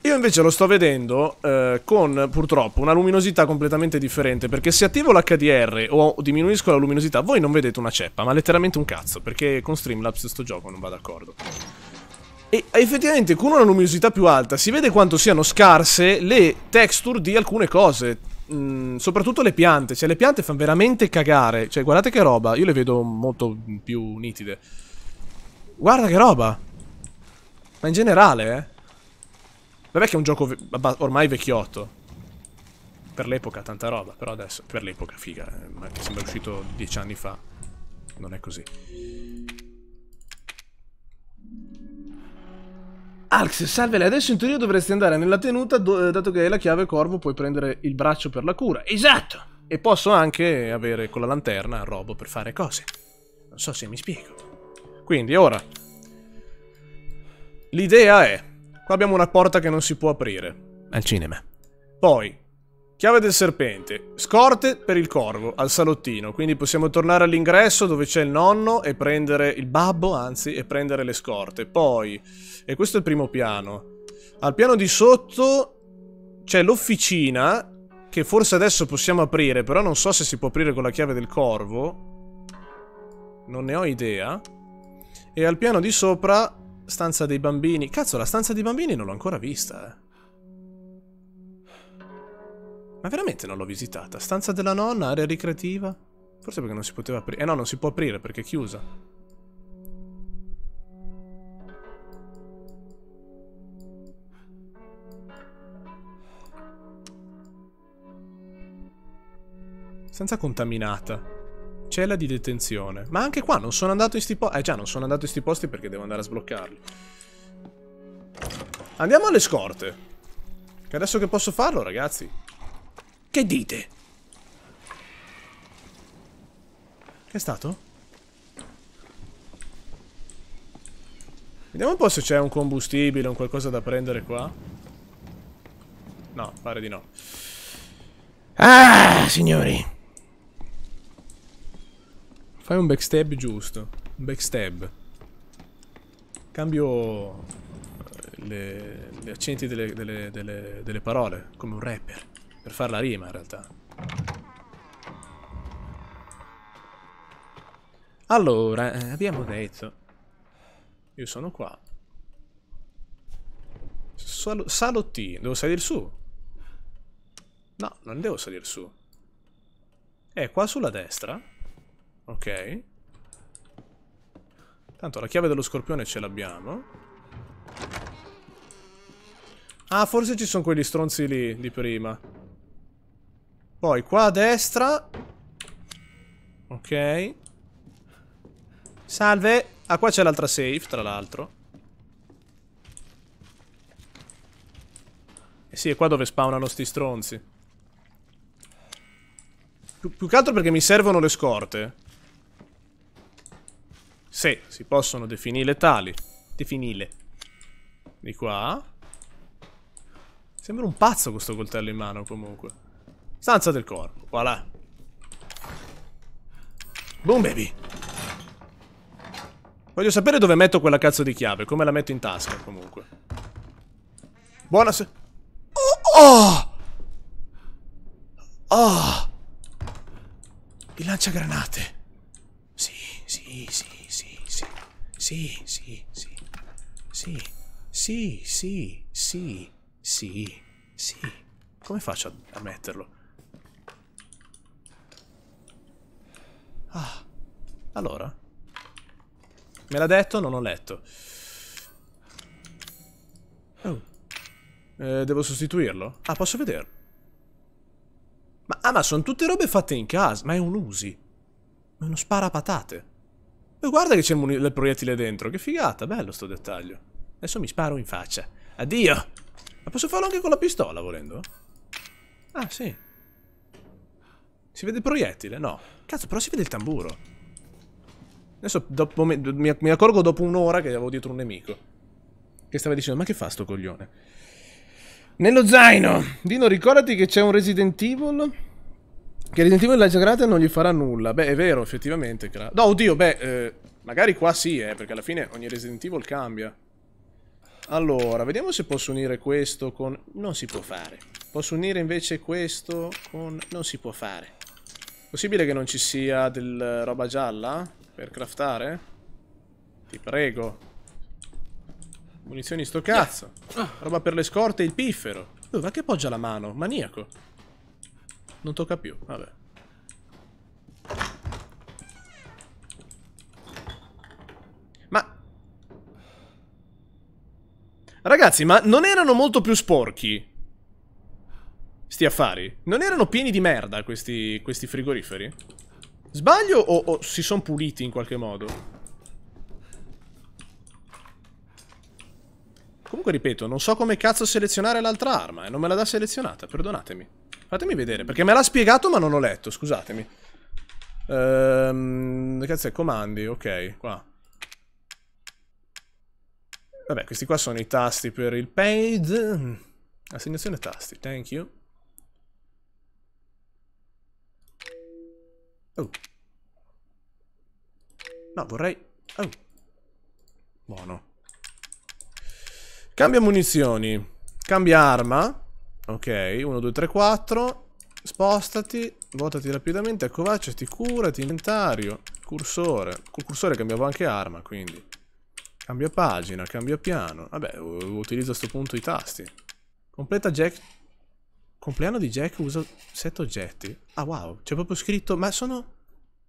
Io invece lo sto vedendo eh, con, purtroppo, una luminosità completamente differente, perché se attivo l'HDR o diminuisco la luminosità, voi non vedete una ceppa, ma letteralmente un cazzo, perché con Streamlabs sto gioco non va d'accordo. E effettivamente con una luminosità più alta si vede quanto siano scarse le texture di alcune cose. Mm, soprattutto le piante. Cioè le piante fanno veramente cagare. Cioè guardate che roba. Io le vedo molto più nitide. Guarda che roba. Ma in generale, eh. Vabbè che è un gioco ormai vecchiotto. Per l'epoca tanta roba. Però adesso, per l'epoca, figa. Eh, ma che sembra uscito dieci anni fa. Non è così. Alex, salve lei. Adesso in teoria dovresti andare nella tenuta, eh, dato che hai la chiave corvo puoi prendere il braccio per la cura. Esatto! E posso anche avere con la lanterna robo per fare cose. Non so se mi spiego. Quindi, ora... L'idea è... Qua abbiamo una porta che non si può aprire. Al cinema. Poi, Chiave del serpente. Scorte per il corvo, al salottino. Quindi possiamo tornare all'ingresso dove c'è il nonno e prendere... Il babbo, anzi, e prendere le scorte. Poi... E questo è il primo piano. Al piano di sotto c'è l'officina, che forse adesso possiamo aprire, però non so se si può aprire con la chiave del corvo. Non ne ho idea. E al piano di sopra, stanza dei bambini. Cazzo, la stanza dei bambini non l'ho ancora vista, eh. Ma veramente non l'ho visitata? Stanza della nonna, area ricreativa? Forse perché non si poteva aprire. Eh no, non si può aprire perché è chiusa. Stanza contaminata. Cella di detenzione. Ma anche qua non sono andato in sti posti. Eh già, non sono andato in sti posti perché devo andare a sbloccarli. Andiamo alle scorte. Che adesso che posso farlo, ragazzi. Che dite? Che è stato? Vediamo un po' se c'è un combustibile, un qualcosa da prendere qua. No, pare di no. Ah, signori! Fai un backstab giusto. Un backstab. Cambio eh, le, le accenti delle, delle, delle, delle parole, come un rapper. Per far la rima, in realtà. Allora, eh, abbiamo detto... Io sono qua. Sal salottino. Devo salire su? No, non devo salire su. È qua sulla destra. Ok. Tanto la chiave dello scorpione ce l'abbiamo. Ah, forse ci sono quegli stronzi lì di prima. Poi qua a destra. Ok. Salve. Ah, qua c'è l'altra safe, tra l'altro. Eh sì, è qua dove spawnano sti stronzi. Pi più, che altro perché mi servono le scorte. Sì si possono definire tali. Definile. Di qua. Sembra un pazzo questo coltello in mano comunque. Stanza del corpo, voilà. Boom baby. Voglio sapere dove metto quella cazzo di chiave, come la metto in tasca comunque. Buonasera. Oh! Oh! oh! Il lanciagranate. Sì, sì, sì, sì, sì. Sì, sì, sì. Sì, sì, sì, sì, sì, sì. Come faccio a metterlo? Ah, allora. Me l'ha detto, non ho letto. Oh. Eh, devo sostituirlo? Ah, posso vederlo? Ma, ah, ma sono tutte robe fatte in casa. Ma è un usi. Ma è uno sparapatate. Poi eh, guarda che c'è il, il proiettile dentro. Che figata, bello sto dettaglio. Adesso mi sparo in faccia. Addio! Ma posso farlo anche con la pistola, volendo? Ah, sì. Si vede il proiettile? No. Cazzo, però si vede il tamburo. Adesso dopo, mi, mi, accorgo dopo un'ora che avevo dietro un nemico. Che stava dicendo, ma che fa sto coglione? Nello zaino! Dino, ricordati che c'è un Resident Evil... Che Resident Evil la Grata non gli farà nulla. Beh, è vero, effettivamente. No, oddio, beh... Eh, magari qua sì, eh, perché alla fine ogni Resident Evil cambia. Allora, vediamo se posso unire questo con... Non si può fare. Posso unire invece questo con... Non si può fare. Possibile che non ci sia del roba gialla per craftare? Ti prego. Munizioni sto cazzo. Ah. Roba per le scorte e il piffero. Dov'è uh, che poggia la mano? Maniaco. Non tocca più, vabbè. Ma... Ragazzi, ma non erano molto più sporchi? Sti affari. Non erano pieni di merda questi, questi frigoriferi? Sbaglio o, o si sono puliti in qualche modo? Comunque ripeto, non so come cazzo selezionare l'altra arma e eh? non me la dà selezionata, perdonatemi. Fatemi vedere, perché me l'ha spiegato ma non ho letto, scusatemi. Ehm, cazzo è, comandi, ok, qua. Vabbè, questi qua sono i tasti per il page. Assegnazione tasti, thank you. Oh. No, vorrei... Oh. Buono. Cambia munizioni. Cambia arma. Ok, 1, 2, 3, 4. Spostati, votati rapidamente, accovacciati, curati, inventario, cursore. Col cursore cambiavo anche arma, quindi. Cambia pagina, cambia piano. Vabbè, utilizzo a sto punto i tasti. Completa Jack Compleanno di Jack uso 7 oggetti. Ah wow, c'è proprio scritto, ma sono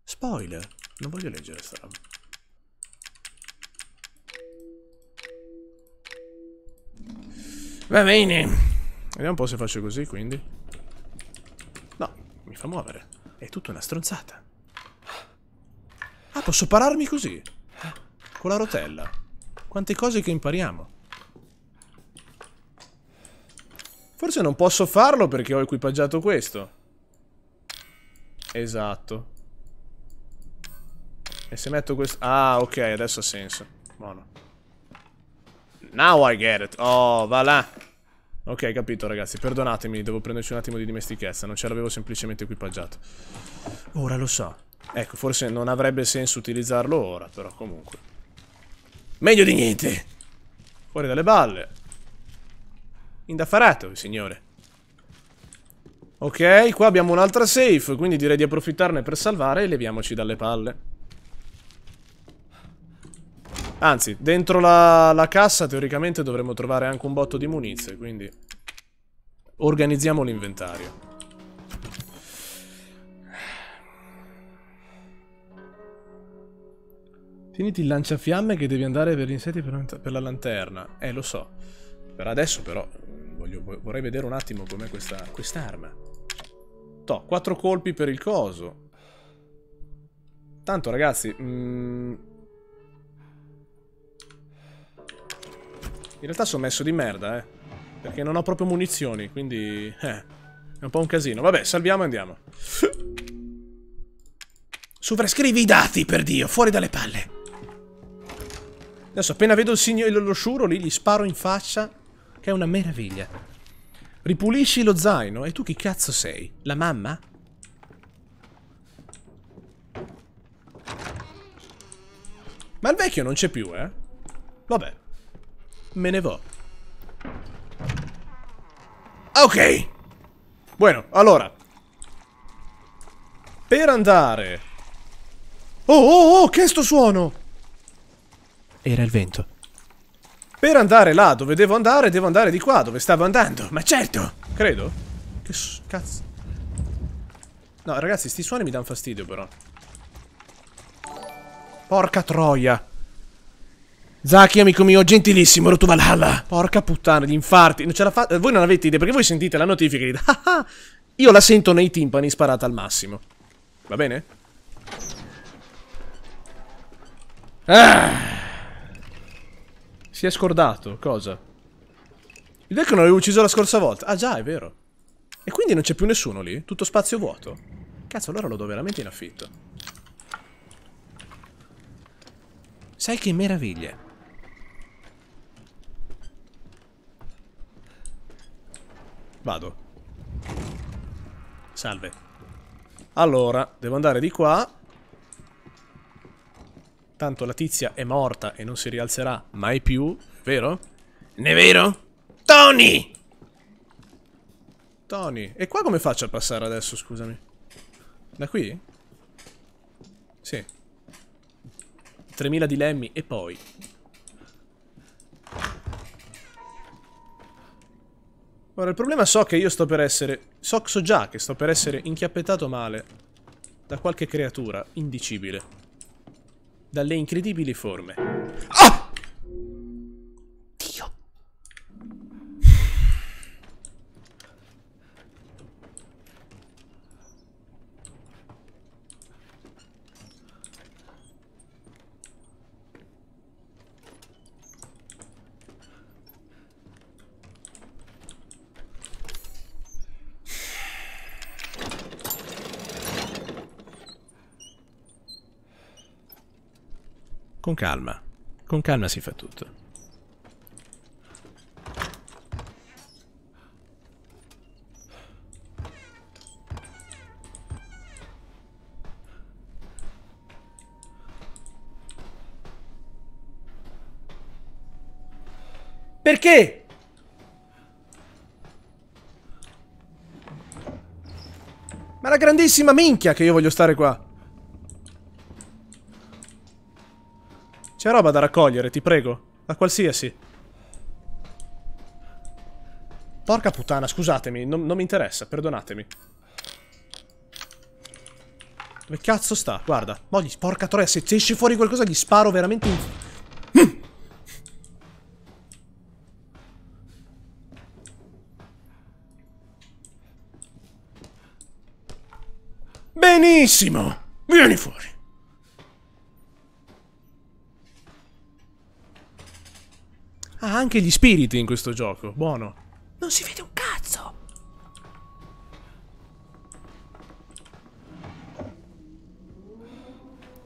spoiler. Non voglio leggere questa roba. Va bene. Vediamo un po' se faccio così, quindi. No, mi fa muovere. È tutta una stronzata. Ah, posso pararmi così? Con la rotella. Quante cose che impariamo. Forse non posso farlo perché ho equipaggiato questo. Esatto. E se metto questo... Ah, ok, adesso ha senso. Buono. Now I get it. Oh, va là. Ok, capito ragazzi, perdonatemi, devo prenderci un attimo di dimestichezza, non ce l'avevo semplicemente equipaggiato. Ora lo so. Ecco, forse non avrebbe senso utilizzarlo ora, però comunque. Meglio di niente! Fuori dalle balle. Indaffarato il signore. Ok, qua abbiamo un'altra safe, quindi direi di approfittarne per salvare e leviamoci dalle palle. Anzi, dentro la, la cassa teoricamente dovremmo trovare anche un botto di munizie, quindi organizziamo l'inventario. Tieniti il lanciafiamme che devi andare per gli insetti per, per la lanterna. Eh, lo so. Per adesso però esempio. Vorrei vedere un attimo com'è questa quest'arma. Toh, quattro colpi per il coso. Tanto ragazzi, mh... Mm. in realtà sono messo di merda, eh. Perché non ho proprio munizioni, quindi... Eh, è un po' un casino. Vabbè, salviamo e andiamo. Sovrascrivi i dati, per Dio, fuori dalle palle. Adesso appena vedo il signore, lo sciuro lì, gli sparo in faccia che è una meraviglia. Ripulisci lo zaino. E tu chi cazzo sei? La mamma? Ma il vecchio non c'è più, eh? Vabbè. Me ne vo. Ah, ok. Bueno, allora. Per andare... Oh, oh, oh, che sto suono! Era il vento. Per andare là dove devo andare, devo andare di qua, dove stavo andando. Ma certo! Credo. Che cazzo. No, ragazzi, sti suoni mi danno fastidio, però. Porca troia. Zaki, amico mio, gentilissimo, Rotu Valhalla. Porca puttana, gli infarti. Non ce la fa... Voi non avete idea, perché voi sentite la notifica e ah, ah, Io la sento nei timpani sparata al massimo. Va bene? Ah! Si è scordato, cosa? Il vecchio non l'avevo ucciso la scorsa volta. Ah già, è vero. E quindi non c'è più nessuno lì? Tutto spazio vuoto? Cazzo, allora lo do veramente in affitto. Sai che meraviglie Vado. Salve. Allora, devo andare di qua. Tanto la tizia è morta e non si rialzerà mai più, vero? Ne vero? Tony! Tony, e qua come faccio a passare adesso, scusami? Da qui? Sì. 3000 dilemmi e poi... Ora, il problema so che io sto per essere... So, so già che sto per essere inchiappettato male da qualche creatura indicibile dalle incredibili forme. Ah! Con calma. Con calma si fa tutto. Perché? Ma la grandissima minchia che io voglio stare qua. C'è roba da raccogliere, ti prego. Da qualsiasi. Porca puttana, scusatemi, non, non mi interessa, perdonatemi. Dove cazzo sta? Guarda. Mogli, gli, porca troia, se esce fuori qualcosa gli sparo veramente in... Benissimo! Vieni fuori! Ha anche gli spiriti in questo gioco. Buono. Non si vede un cazzo.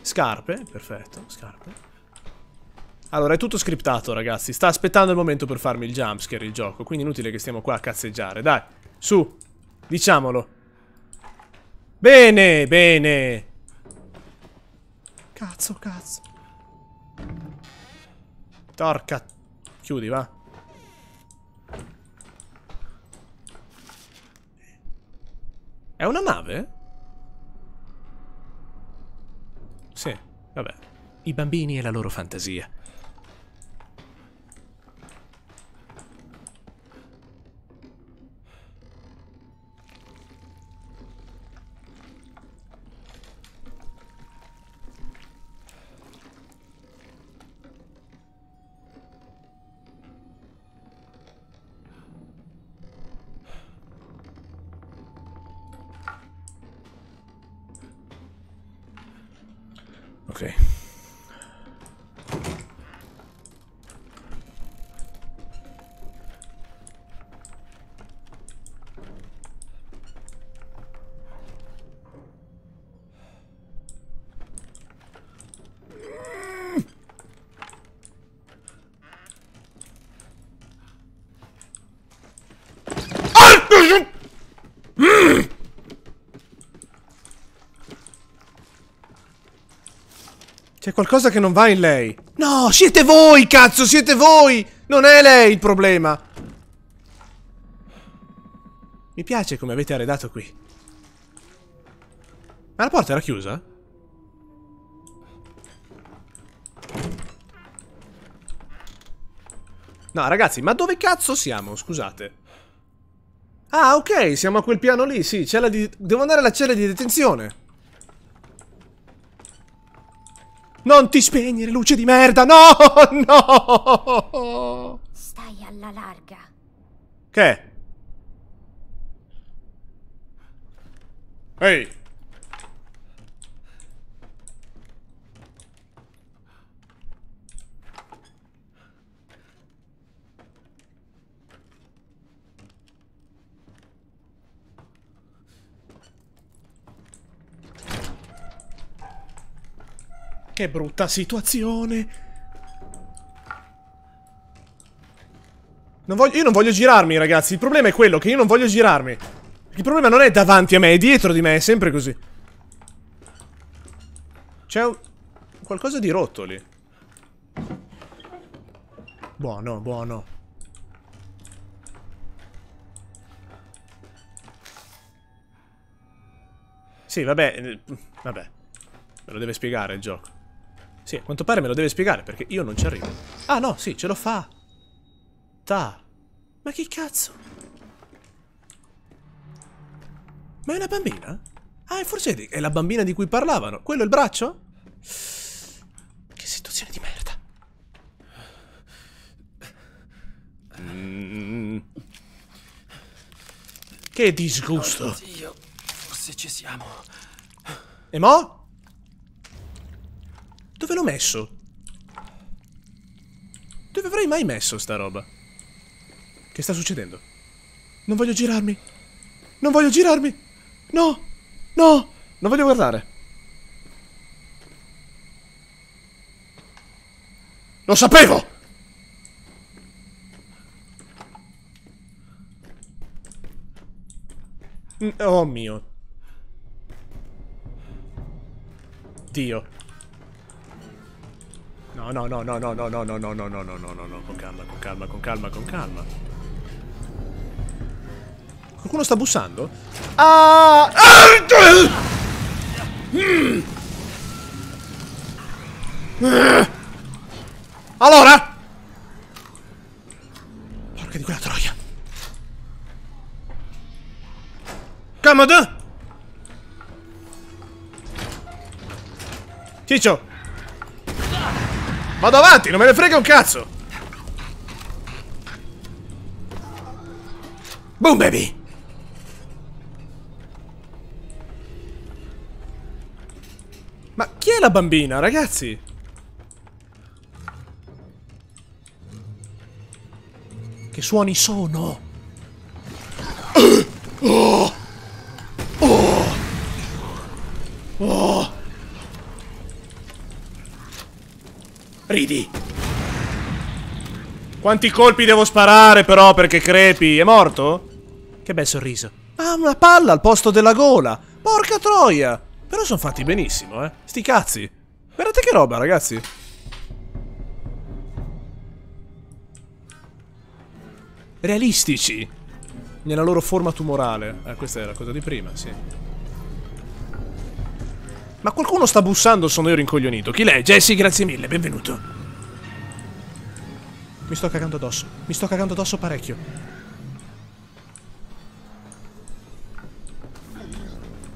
Scarpe, perfetto, scarpe. Allora, è tutto scriptato, ragazzi. Sta aspettando il momento per farmi il jumpscare, il gioco. Quindi inutile che stiamo qua a cazzeggiare. Dai, su, diciamolo. Bene, bene. Cazzo, cazzo. Torca Chiudi, va. È una nave? Sì, vabbè. I bambini e la loro fantasia. C'è qualcosa che non va in lei. No, siete voi, cazzo, siete voi! Non è lei il problema. Mi piace come avete arredato qui. Ma la porta era chiusa? No, ragazzi, ma dove cazzo siamo? Scusate. Ah, ok, siamo a quel piano lì, sì. di... Devo andare alla cella di detenzione. Non ti spegnere, luce di merda! No! No! Stai alla larga. Che? Ehi! Hey. Che brutta situazione. Non voglio, io non voglio girarmi, ragazzi. Il problema è quello, che io non voglio girarmi. Il problema non è davanti a me, è dietro di me, è sempre così. C'è un... qualcosa di rotto lì. Buono, buono. Sì, vabbè. Eh, vabbè. Me lo deve spiegare il gioco. Sì, a quanto pare me lo deve spiegare perché io non ci arrivo. Ah no, sì, ce lo fa. Ta. Ma che cazzo? Ma è una bambina? Ah, forse è la bambina di cui parlavano. Quello è il braccio? Che situazione di merda. Mm. Che disgusto. Oh, Dio, forse ci siamo. E mo'? Dove l'ho messo? Dove avrei mai messo sta roba? Che sta succedendo? Non voglio girarmi! Non voglio girarmi! No! No! Non voglio guardare! Lo sapevo! Mm, oh mio. Dio. No, no, no, no, no, no, no, no, no, no, no, no, no, no, no, con calma, con calma, con calma, con calma. Qualcuno sta bussando? Ah! Allora! Porca di quella troia! Comodo! Ciccio! Vado avanti, non me ne frega un cazzo! Boom, baby! Ma chi è la bambina, ragazzi? Che suoni sono? Oh! Oh! Oh! Ridi. Quanti colpi devo sparare però perché crepi? È morto? Che bel sorriso. Ah, una palla al posto della gola. Porca troia. Però sono fatti benissimo, eh. Sti cazzi. Guardate che roba, ragazzi. Realistici. Nella loro forma tumorale. Eh, questa è la cosa di prima, sì. Ma qualcuno sta bussando, sono io rincoglionito. Chi lei? Jesse, grazie mille, benvenuto. Mi sto cagando addosso. Mi sto cagando addosso parecchio.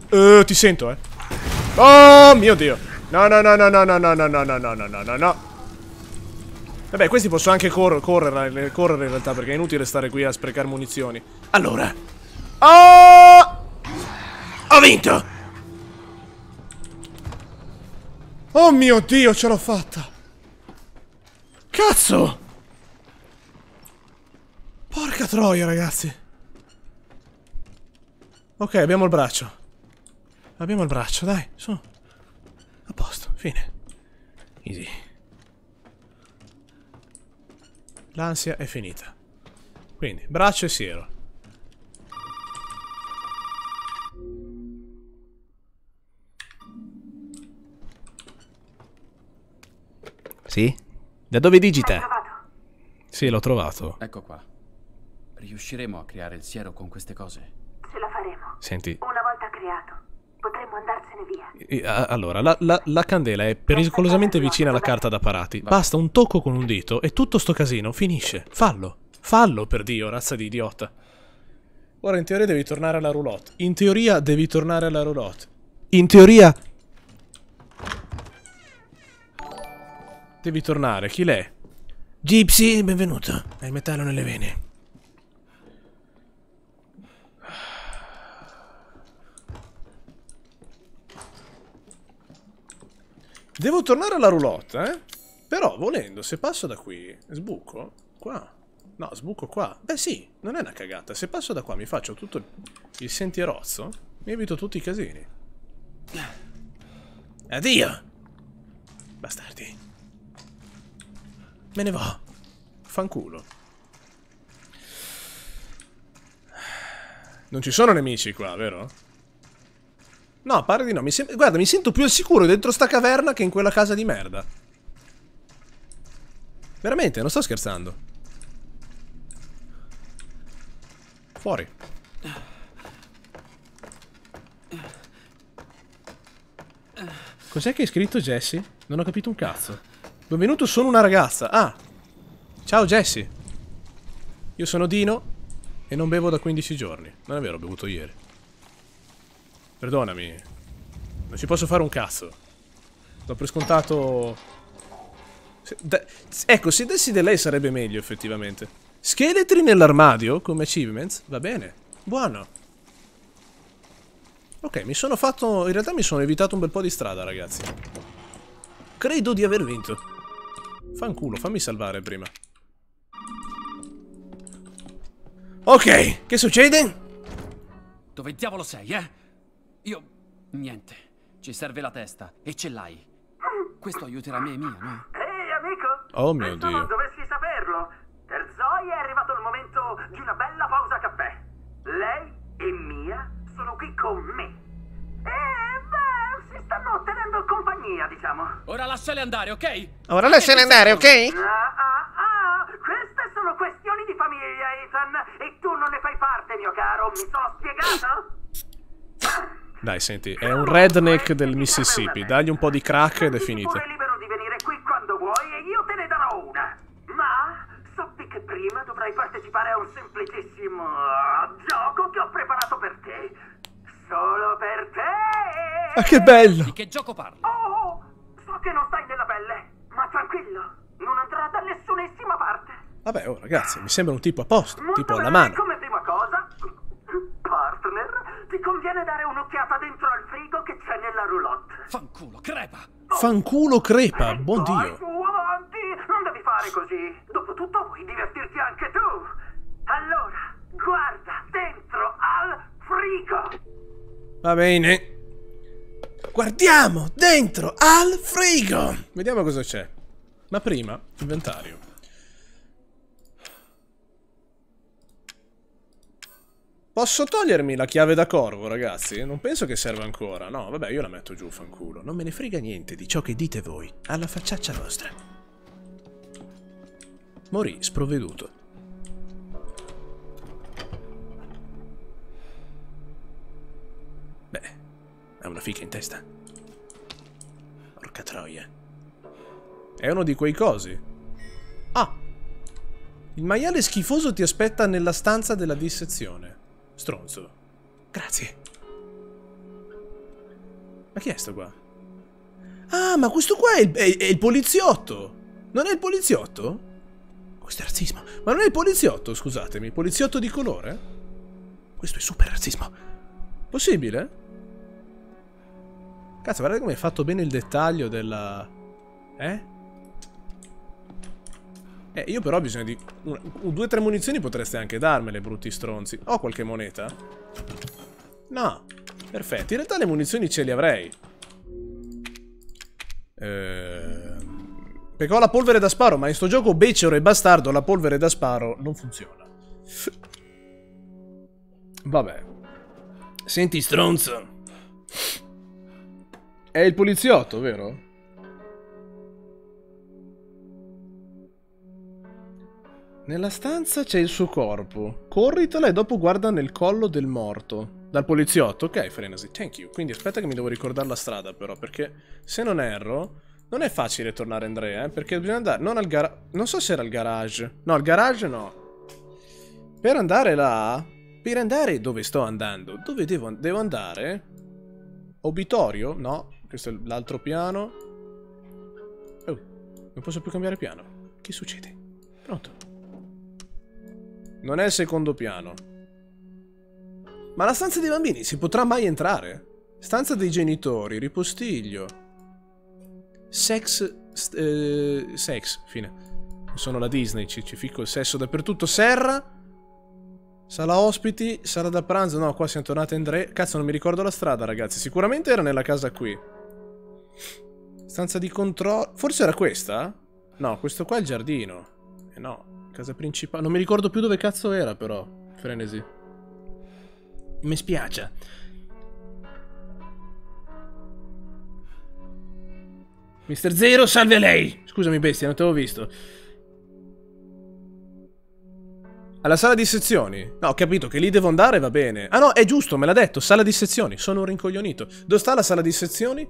Eh, ti sento, eh. Oh mio dio. No, no, no, no, no, no, no, no, no, no, no, no, no, no. Vabbè, questi posso anche cor correre, correre in realtà, perché è inutile stare qui a sprecare munizioni. Allora. Oh! Ho vinto! Oh mio Dio, ce l'ho fatta! Cazzo! Porca troia, ragazzi! Ok, abbiamo il braccio. Abbiamo il braccio, dai, su. A posto, fine. Easy. L'ansia è finita. Quindi, braccio e siero. Sì? Da dove digita? Sì, l'ho trovato. Ecco qua. Riusciremo a creare il siero con queste cose? Ce la faremo. Senti. Una volta creato, potremmo andarsene via. Allora, la, la, la candela è pericolosamente vicina alla carta da parati. Basta un tocco con un dito e tutto sto casino finisce. Fallo. Fallo, per Dio, razza di idiota. Ora, in teoria devi tornare alla roulotte. In teoria devi tornare alla roulotte. In teoria Devi tornare, chi l'è? Gypsy, benvenuto. Hai metallo nelle vene. Devo tornare alla roulotte, eh? Però, volendo, se passo da qui, sbuco qua. No, sbuco qua. Beh sì, non è una cagata. Se passo da qua mi faccio tutto il sentierozzo, mi evito tutti i casini. Addio! Bastardi. Me ne va. Fanculo. Non ci sono nemici qua, vero? No, pare di no. Mi Guarda, mi sento più al sicuro dentro sta caverna che in quella casa di merda. Veramente, non sto scherzando. Fuori. Cos'è che hai scritto, Jesse? Non ho capito un cazzo. Benvenuto, sono una ragazza. Ah, ciao Jesse. Io sono Dino e non bevo da 15 giorni. Non è vero, ho bevuto ieri. Perdonami. Non ci posso fare un cazzo. L'ho prescontato... Se, ecco, se dessi di lei sarebbe meglio, effettivamente. Scheletri nell'armadio, come achievements? Va bene. Buono. Ok, mi sono fatto... In realtà mi sono evitato un bel po' di strada, ragazzi. Credo di aver vinto. Fanculo, fammi salvare prima. Ok, che succede? Dove diavolo sei, eh? Io... niente. Ci serve la testa, e ce l'hai. Questo aiuterà me e mia, no? Ehi, hey, amico! Oh mio Dio. compagnia, diciamo. Ora lasciale andare, ok? Ora lasciale andare, ok? Ah, ah, ah, queste sono questioni di famiglia, Ethan. E tu non ne fai parte, mio caro. Mi sono spiegato? Dai, senti, è un redneck del Mississippi. Dagli un po' di crack ed è finita. Sei libero di venire qui quando vuoi e io te ne darò una. Ma sappi che prima dovrai partecipare a un semplicissimo gioco che ho preparato per te. Solo per te! Ma che bello! Di che gioco parli? Oh, oh, oh, so che non stai nella pelle, ma tranquillo, non andrà da nessunissima parte. Vabbè, oh ragazzi, mi sembra un tipo a posto, Molto tipo alla mano. Come prima cosa, partner, ti conviene dare un'occhiata dentro al frigo che c'è nella roulotte. Fanculo, crepa! Oh. Fanculo, crepa, eh, buon Dio! Avanti, non devi fare così. Dopotutto puoi divertirti anche tu. Allora, guarda dentro al frigo. Va bene. Guardiamo dentro al frigo. Vediamo cosa c'è. Ma prima, inventario. Posso togliermi la chiave da corvo, ragazzi? Non penso che serva ancora. No, vabbè, io la metto giù, fanculo. Non me ne frega niente di ciò che dite voi. Alla facciaccia vostra. Morì sprovveduto. Ha una fica in testa. Porca troia. È uno di quei cosi. Ah! Il maiale schifoso ti aspetta nella stanza della dissezione. Stronzo. Grazie. Ma chi è sto qua? Ah, ma questo qua è il, è, è il poliziotto! Non è il poliziotto? Questo è razzismo. Ma non è il poliziotto, scusatemi. Poliziotto di colore? Questo è super razzismo. Possibile? Cazzo, guardate come è fatto bene il dettaglio della... Eh? Eh, io però ho bisogno di... Una, due o tre munizioni potreste anche darmele, brutti stronzi. Ho qualche moneta? No. Perfetto. In realtà le munizioni ce le avrei. Ehm... Perché ho la polvere da sparo, ma in sto gioco becero e bastardo la polvere da sparo non funziona. Vabbè. Senti, stronzo. È il poliziotto, vero? Nella stanza c'è il suo corpo. Corritela e dopo guarda nel collo del morto. Dal poliziotto? Ok, Frenesi, thank you. Quindi aspetta che mi devo ricordare la strada però, perché se non erro... Non è facile tornare Andrea, eh, perché bisogna andare... Non al garage... Non so se era al garage. No, al garage no. Per andare là... Per andare dove sto andando? Dove devo, devo andare? Obitorio? No. Questo è l'altro piano. Oh, non posso più cambiare piano. Che succede? Pronto. Non è il secondo piano. Ma la stanza dei bambini si potrà mai entrare? Stanza dei genitori, ripostiglio. Sex... Eh, sex, fine. Sono la Disney, ci, ci ficco il sesso dappertutto. Serra... Sala ospiti, sala da pranzo, no qua siamo tornati in Dre. Cazzo non mi ricordo la strada ragazzi, sicuramente era nella casa qui. Stanza di controllo. Forse era questa? No, questo qua è il giardino. Eh no, casa principale. Non mi ricordo più dove cazzo era, però. Frenesi. Mi spiace. Mister Zero, salve a lei! Scusami, bestia, non te l'avevo visto. Alla sala di sezioni? No, ho capito che lì devo andare, va bene. Ah no, è giusto, me l'ha detto, sala di sezioni. Sono un rincoglionito. Dove sta la sala di sezioni?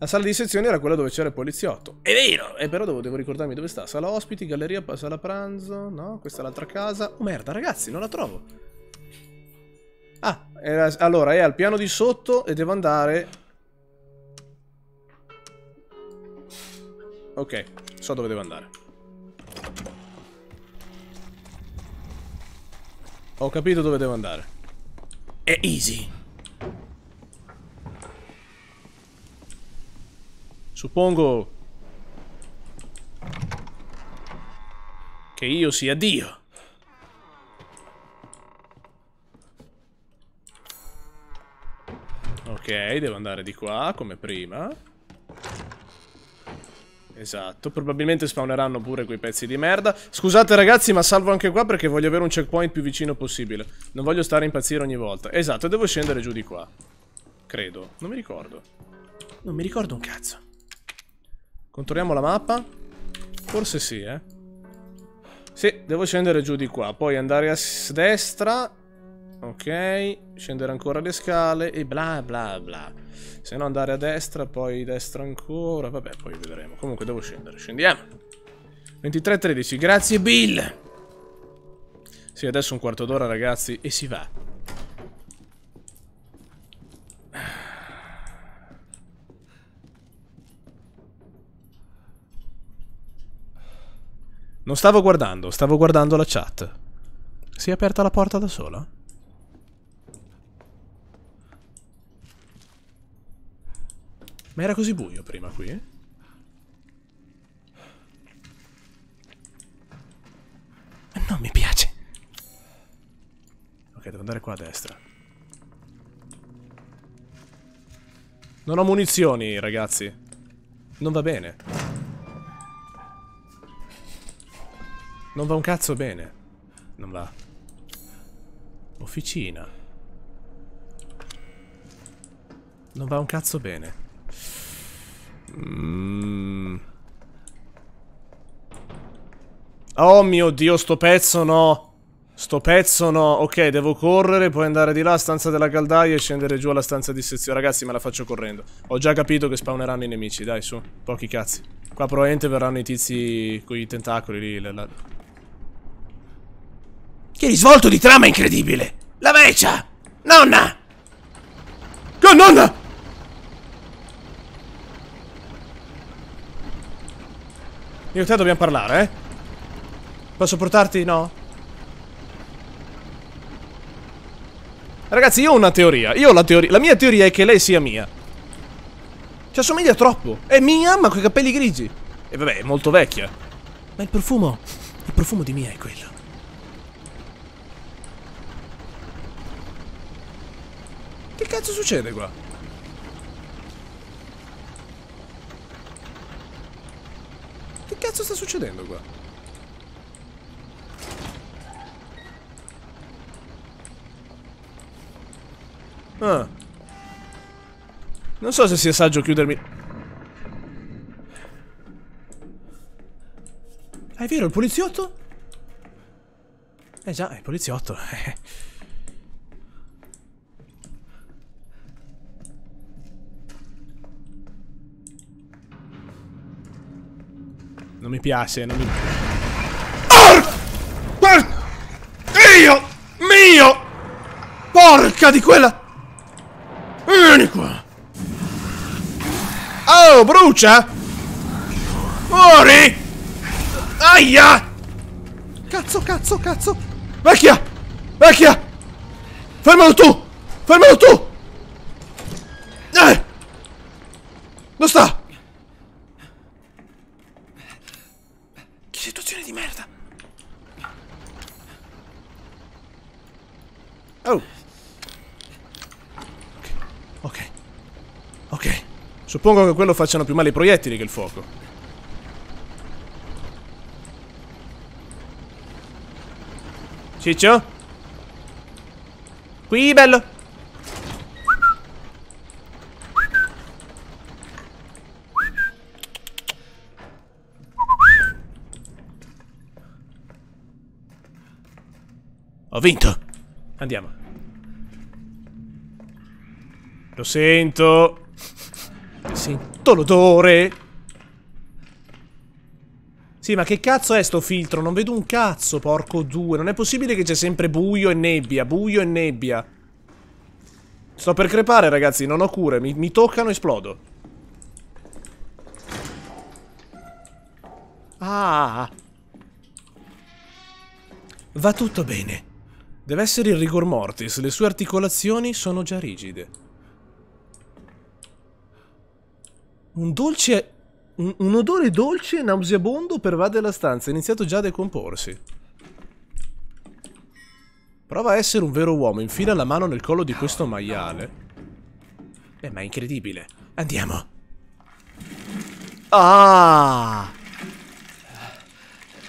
La sala di sezione era quella dove c'era il poliziotto. È vero! E eh, però devo, devo, ricordarmi dove sta. Sala ospiti, galleria, sala pranzo. No, questa è l'altra casa. Oh merda, ragazzi, non la trovo. Ah, era, allora è al piano di sotto e devo andare... Ok, so dove devo andare. Ho capito dove devo andare. È easy. Suppongo che io sia Dio. Ok, devo andare di qua come prima. Esatto, probabilmente spawneranno pure quei pezzi di merda. Scusate ragazzi, ma salvo anche qua perché voglio avere un checkpoint più vicino possibile. Non voglio stare a impazzire ogni volta. Esatto, devo scendere giù di qua. Credo, non mi ricordo. Non mi ricordo un cazzo. Controlliamo la mappa? Forse sì, eh. Sì, devo scendere giù di qua. Poi andare a destra. Ok. Scendere ancora le scale. E bla bla bla. Se no andare a destra, poi destra ancora. Vabbè, poi vedremo. Comunque devo scendere. Scendiamo. 23.13. Grazie, Bill. Sì, adesso un quarto d'ora, ragazzi. E si va. Non stavo guardando, stavo guardando la chat. Si è aperta la porta da sola? Ma era così buio prima qui? Eh, non mi piace. Ok, devo andare qua a destra. Non ho munizioni, ragazzi. Non va bene. Non va un cazzo bene. Non va. Officina. Non va un cazzo bene. Mm. Oh mio dio, sto pezzo no. Sto pezzo no. Ok, devo correre, Puoi andare di là, stanza della caldaia e scendere giù alla stanza di sezione. Ragazzi, me la faccio correndo. Ho già capito che spawneranno i nemici, dai, su. Pochi cazzi. Qua probabilmente verranno i tizi con i tentacoli lì. La, la... Che risvolto di trama incredibile! La veccia! Nonna! Che nonna! Io e te dobbiamo parlare, eh? Posso portarti? No? Ragazzi, io ho una teoria. Io ho la teoria. La mia teoria è che lei sia mia. Ci assomiglia troppo. È mia, ma coi capelli grigi. E vabbè, è molto vecchia. Ma il profumo. Il profumo di mia è quello. Che cazzo succede qua? Che cazzo sta succedendo qua? Ah. Non so se sia saggio chiudermi... Ah, è vero, il poliziotto? Eh già, è il poliziotto. Non mi piace, non mi... Porca! Dio! Mio! Porca di quella... Vieni qua! Oh, brucia! Muori! Aia! Cazzo, cazzo, cazzo! Vecchia! Vecchia! Fermalo tu! Fermalo tu! Eh! Non sta! Suppongo che quello facciano più male i proiettili che il fuoco. Ciccio? Qui, bello! Ho vinto! Andiamo. Lo sento sotto l'odore. Sì, ma che cazzo è sto filtro? Non vedo un cazzo, porco due. Non è possibile che c'è sempre buio e nebbia, buio e nebbia. Sto per crepare, ragazzi, non ho cure. Mi, mi toccano, esplodo. Ah. Va tutto bene. Deve essere il rigor mortis. Le sue articolazioni sono già rigide. Un dolce... Un, un odore dolce e nauseabondo pervade la stanza, è iniziato già a decomporsi. Prova a essere un vero uomo, infila la mano nel collo di questo maiale. Beh, ma è incredibile. Andiamo. Ah!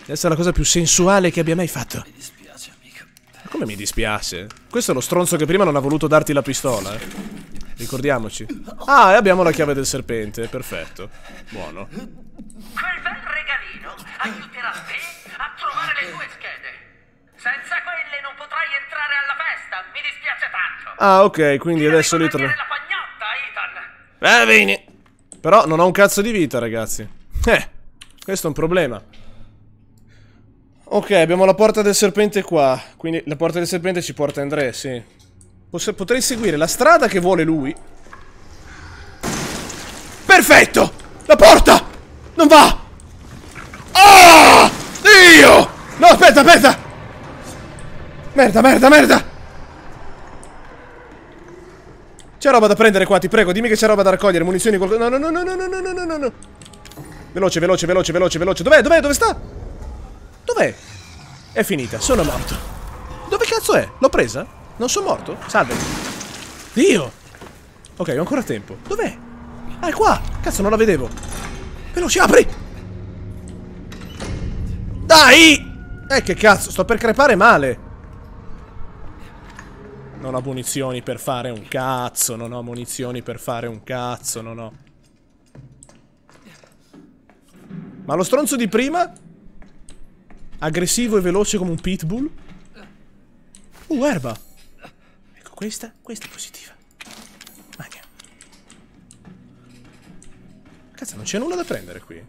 Questa è la cosa più sensuale che abbia mai fatto. Mi dispiace, amico. Ma come mi dispiace? Questo è lo stronzo che prima non ha voluto darti la pistola. Eh? Ricordiamoci. Ah, e abbiamo la chiave del serpente. Perfetto. Buono. Quel bel regalino aiuterà te a trovare le tue schede. Senza quelle non potrai entrare alla festa. Mi dispiace tanto. Ah, ok, quindi Ti adesso li trovo. la pagnotta, Ethan. Va bene. Però non ho un cazzo di vita, ragazzi. Eh, questo è un problema. Ok, abbiamo la porta del serpente qua. Quindi la porta del serpente ci porta Andrea, sì. Potrei seguire la strada che vuole lui. Perfetto! La porta! Non va! Ah! Dio! No, aspetta, aspetta! Merda, merda, merda! C'è roba da prendere qua, ti prego, dimmi che c'è roba da raccogliere, munizioni, qualcosa... No, no, no, no, no, no, no, no, no, no! Veloce, veloce, veloce, veloce, veloce. Dov'è, dov'è, dove sta? Dov'è? È finita, sono morto. Dove cazzo è? L'ho presa? Non sono morto? Salve. Dio! Ok, ho ancora tempo. Dov'è? Ah, è qua! Cazzo, non la vedevo. Veloce, apri! Dai! Eh, che cazzo, sto per crepare male. Non ho munizioni per fare un cazzo, non ho munizioni per fare un cazzo, non ho... Ma lo stronzo di prima? Aggressivo e veloce come un pitbull? Uh, erba! Questa, questa è positiva. Ma Cazzo, non c'è nulla da prendere qui.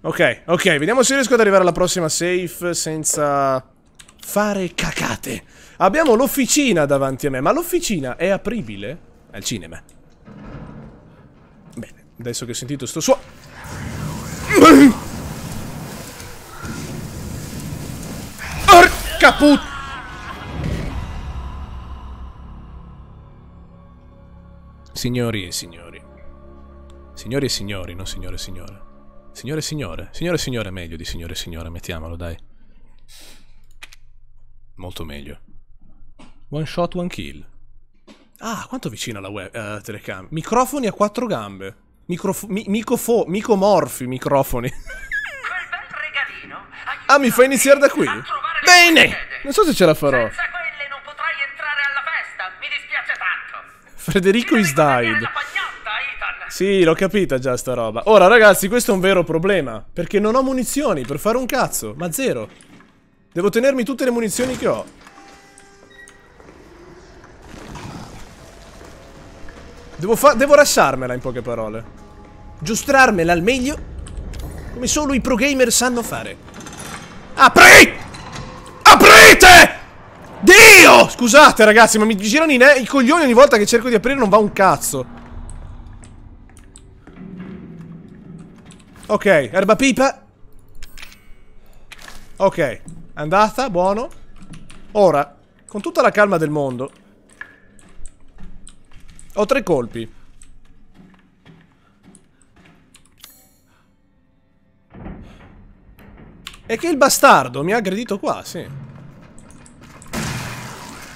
Ok, ok, vediamo se riesco ad arrivare alla prossima safe senza fare cacate. Abbiamo l'officina davanti a me, ma l'officina è apribile? È il cinema. Bene, adesso che ho sentito sto suo... Porca puttana! Signori e signori. Signori e signori, non signore e signore. Signore e signore. Signore e signore è meglio di signore e signore, mettiamolo, dai. Molto meglio. One shot, one kill. Ah, quanto vicina la web, uh, eh, telecamera. Microfoni a quattro gambe. Microf mi micofo micomorfi microfoni. ah, mi fa iniziare da qui? Bene! Non so se ce la farò. Federico is died. Sì, l'ho capita già sta roba. Ora, ragazzi, questo è un vero problema. Perché non ho munizioni per fare un cazzo. Ma zero. Devo tenermi tutte le munizioni che ho. Devo, devo rasciarmela, in poche parole. Giustrarmela al meglio. Come solo i pro gamer sanno fare. Apri! Aprite! Dio! Scusate ragazzi, ma mi girano i, i coglioni ogni volta che cerco di aprire non va un cazzo. Ok, erba pipa. Ok, andata, buono. Ora, con tutta la calma del mondo, ho tre colpi. E che il bastardo mi ha aggredito qua, sì.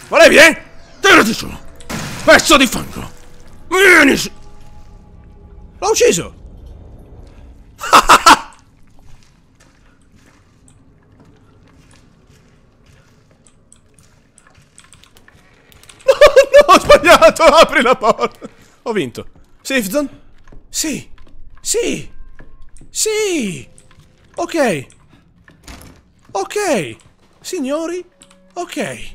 Volevi, eh? Tirati su! Pezzo di fango! Vieni su! L'ho ucciso! no, no, ho sbagliato! Apri la porta! Ho vinto. Safe zone? Sì! Sì! Sì! Ok! Ok! Signori, ok.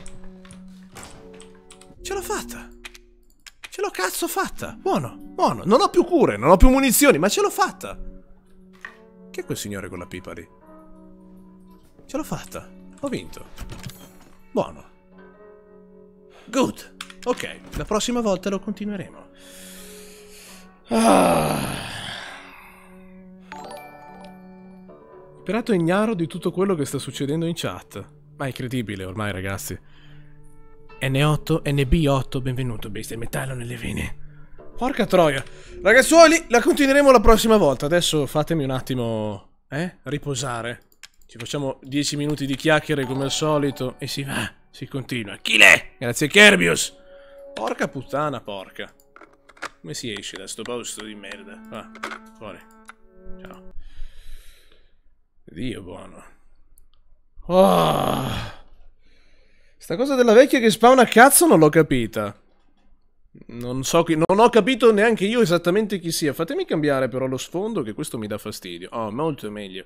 Ce l'ho fatta. Ce l'ho cazzo fatta. Buono, buono. Non ho più cure, non ho più munizioni, ma ce l'ho fatta. Che è quel signore con la pipa lì? Ce l'ho fatta. Ho vinto. Buono. Good. Ok, la prossima volta lo continueremo. Ah. Pirato ignaro di tutto quello che sta succedendo in chat. Ma è incredibile ormai, ragazzi. N8, NB8, benvenuto bestia, metallo nelle vene. Porca troia. Ragazzuoli, la continueremo la prossima volta. Adesso fatemi un attimo, eh, riposare. Ci facciamo 10 minuti di chiacchiere come al solito e si va, si continua. Chile! Grazie Kerbius! Porca puttana, porca. Come si esce da sto posto di merda? Va, fuori. Ciao. Dio buono. Oh. Sta cosa della vecchia che spawna cazzo non l'ho capita. Non so chi... Non ho capito neanche io esattamente chi sia. Fatemi cambiare però lo sfondo che questo mi dà fastidio. Oh, molto meglio.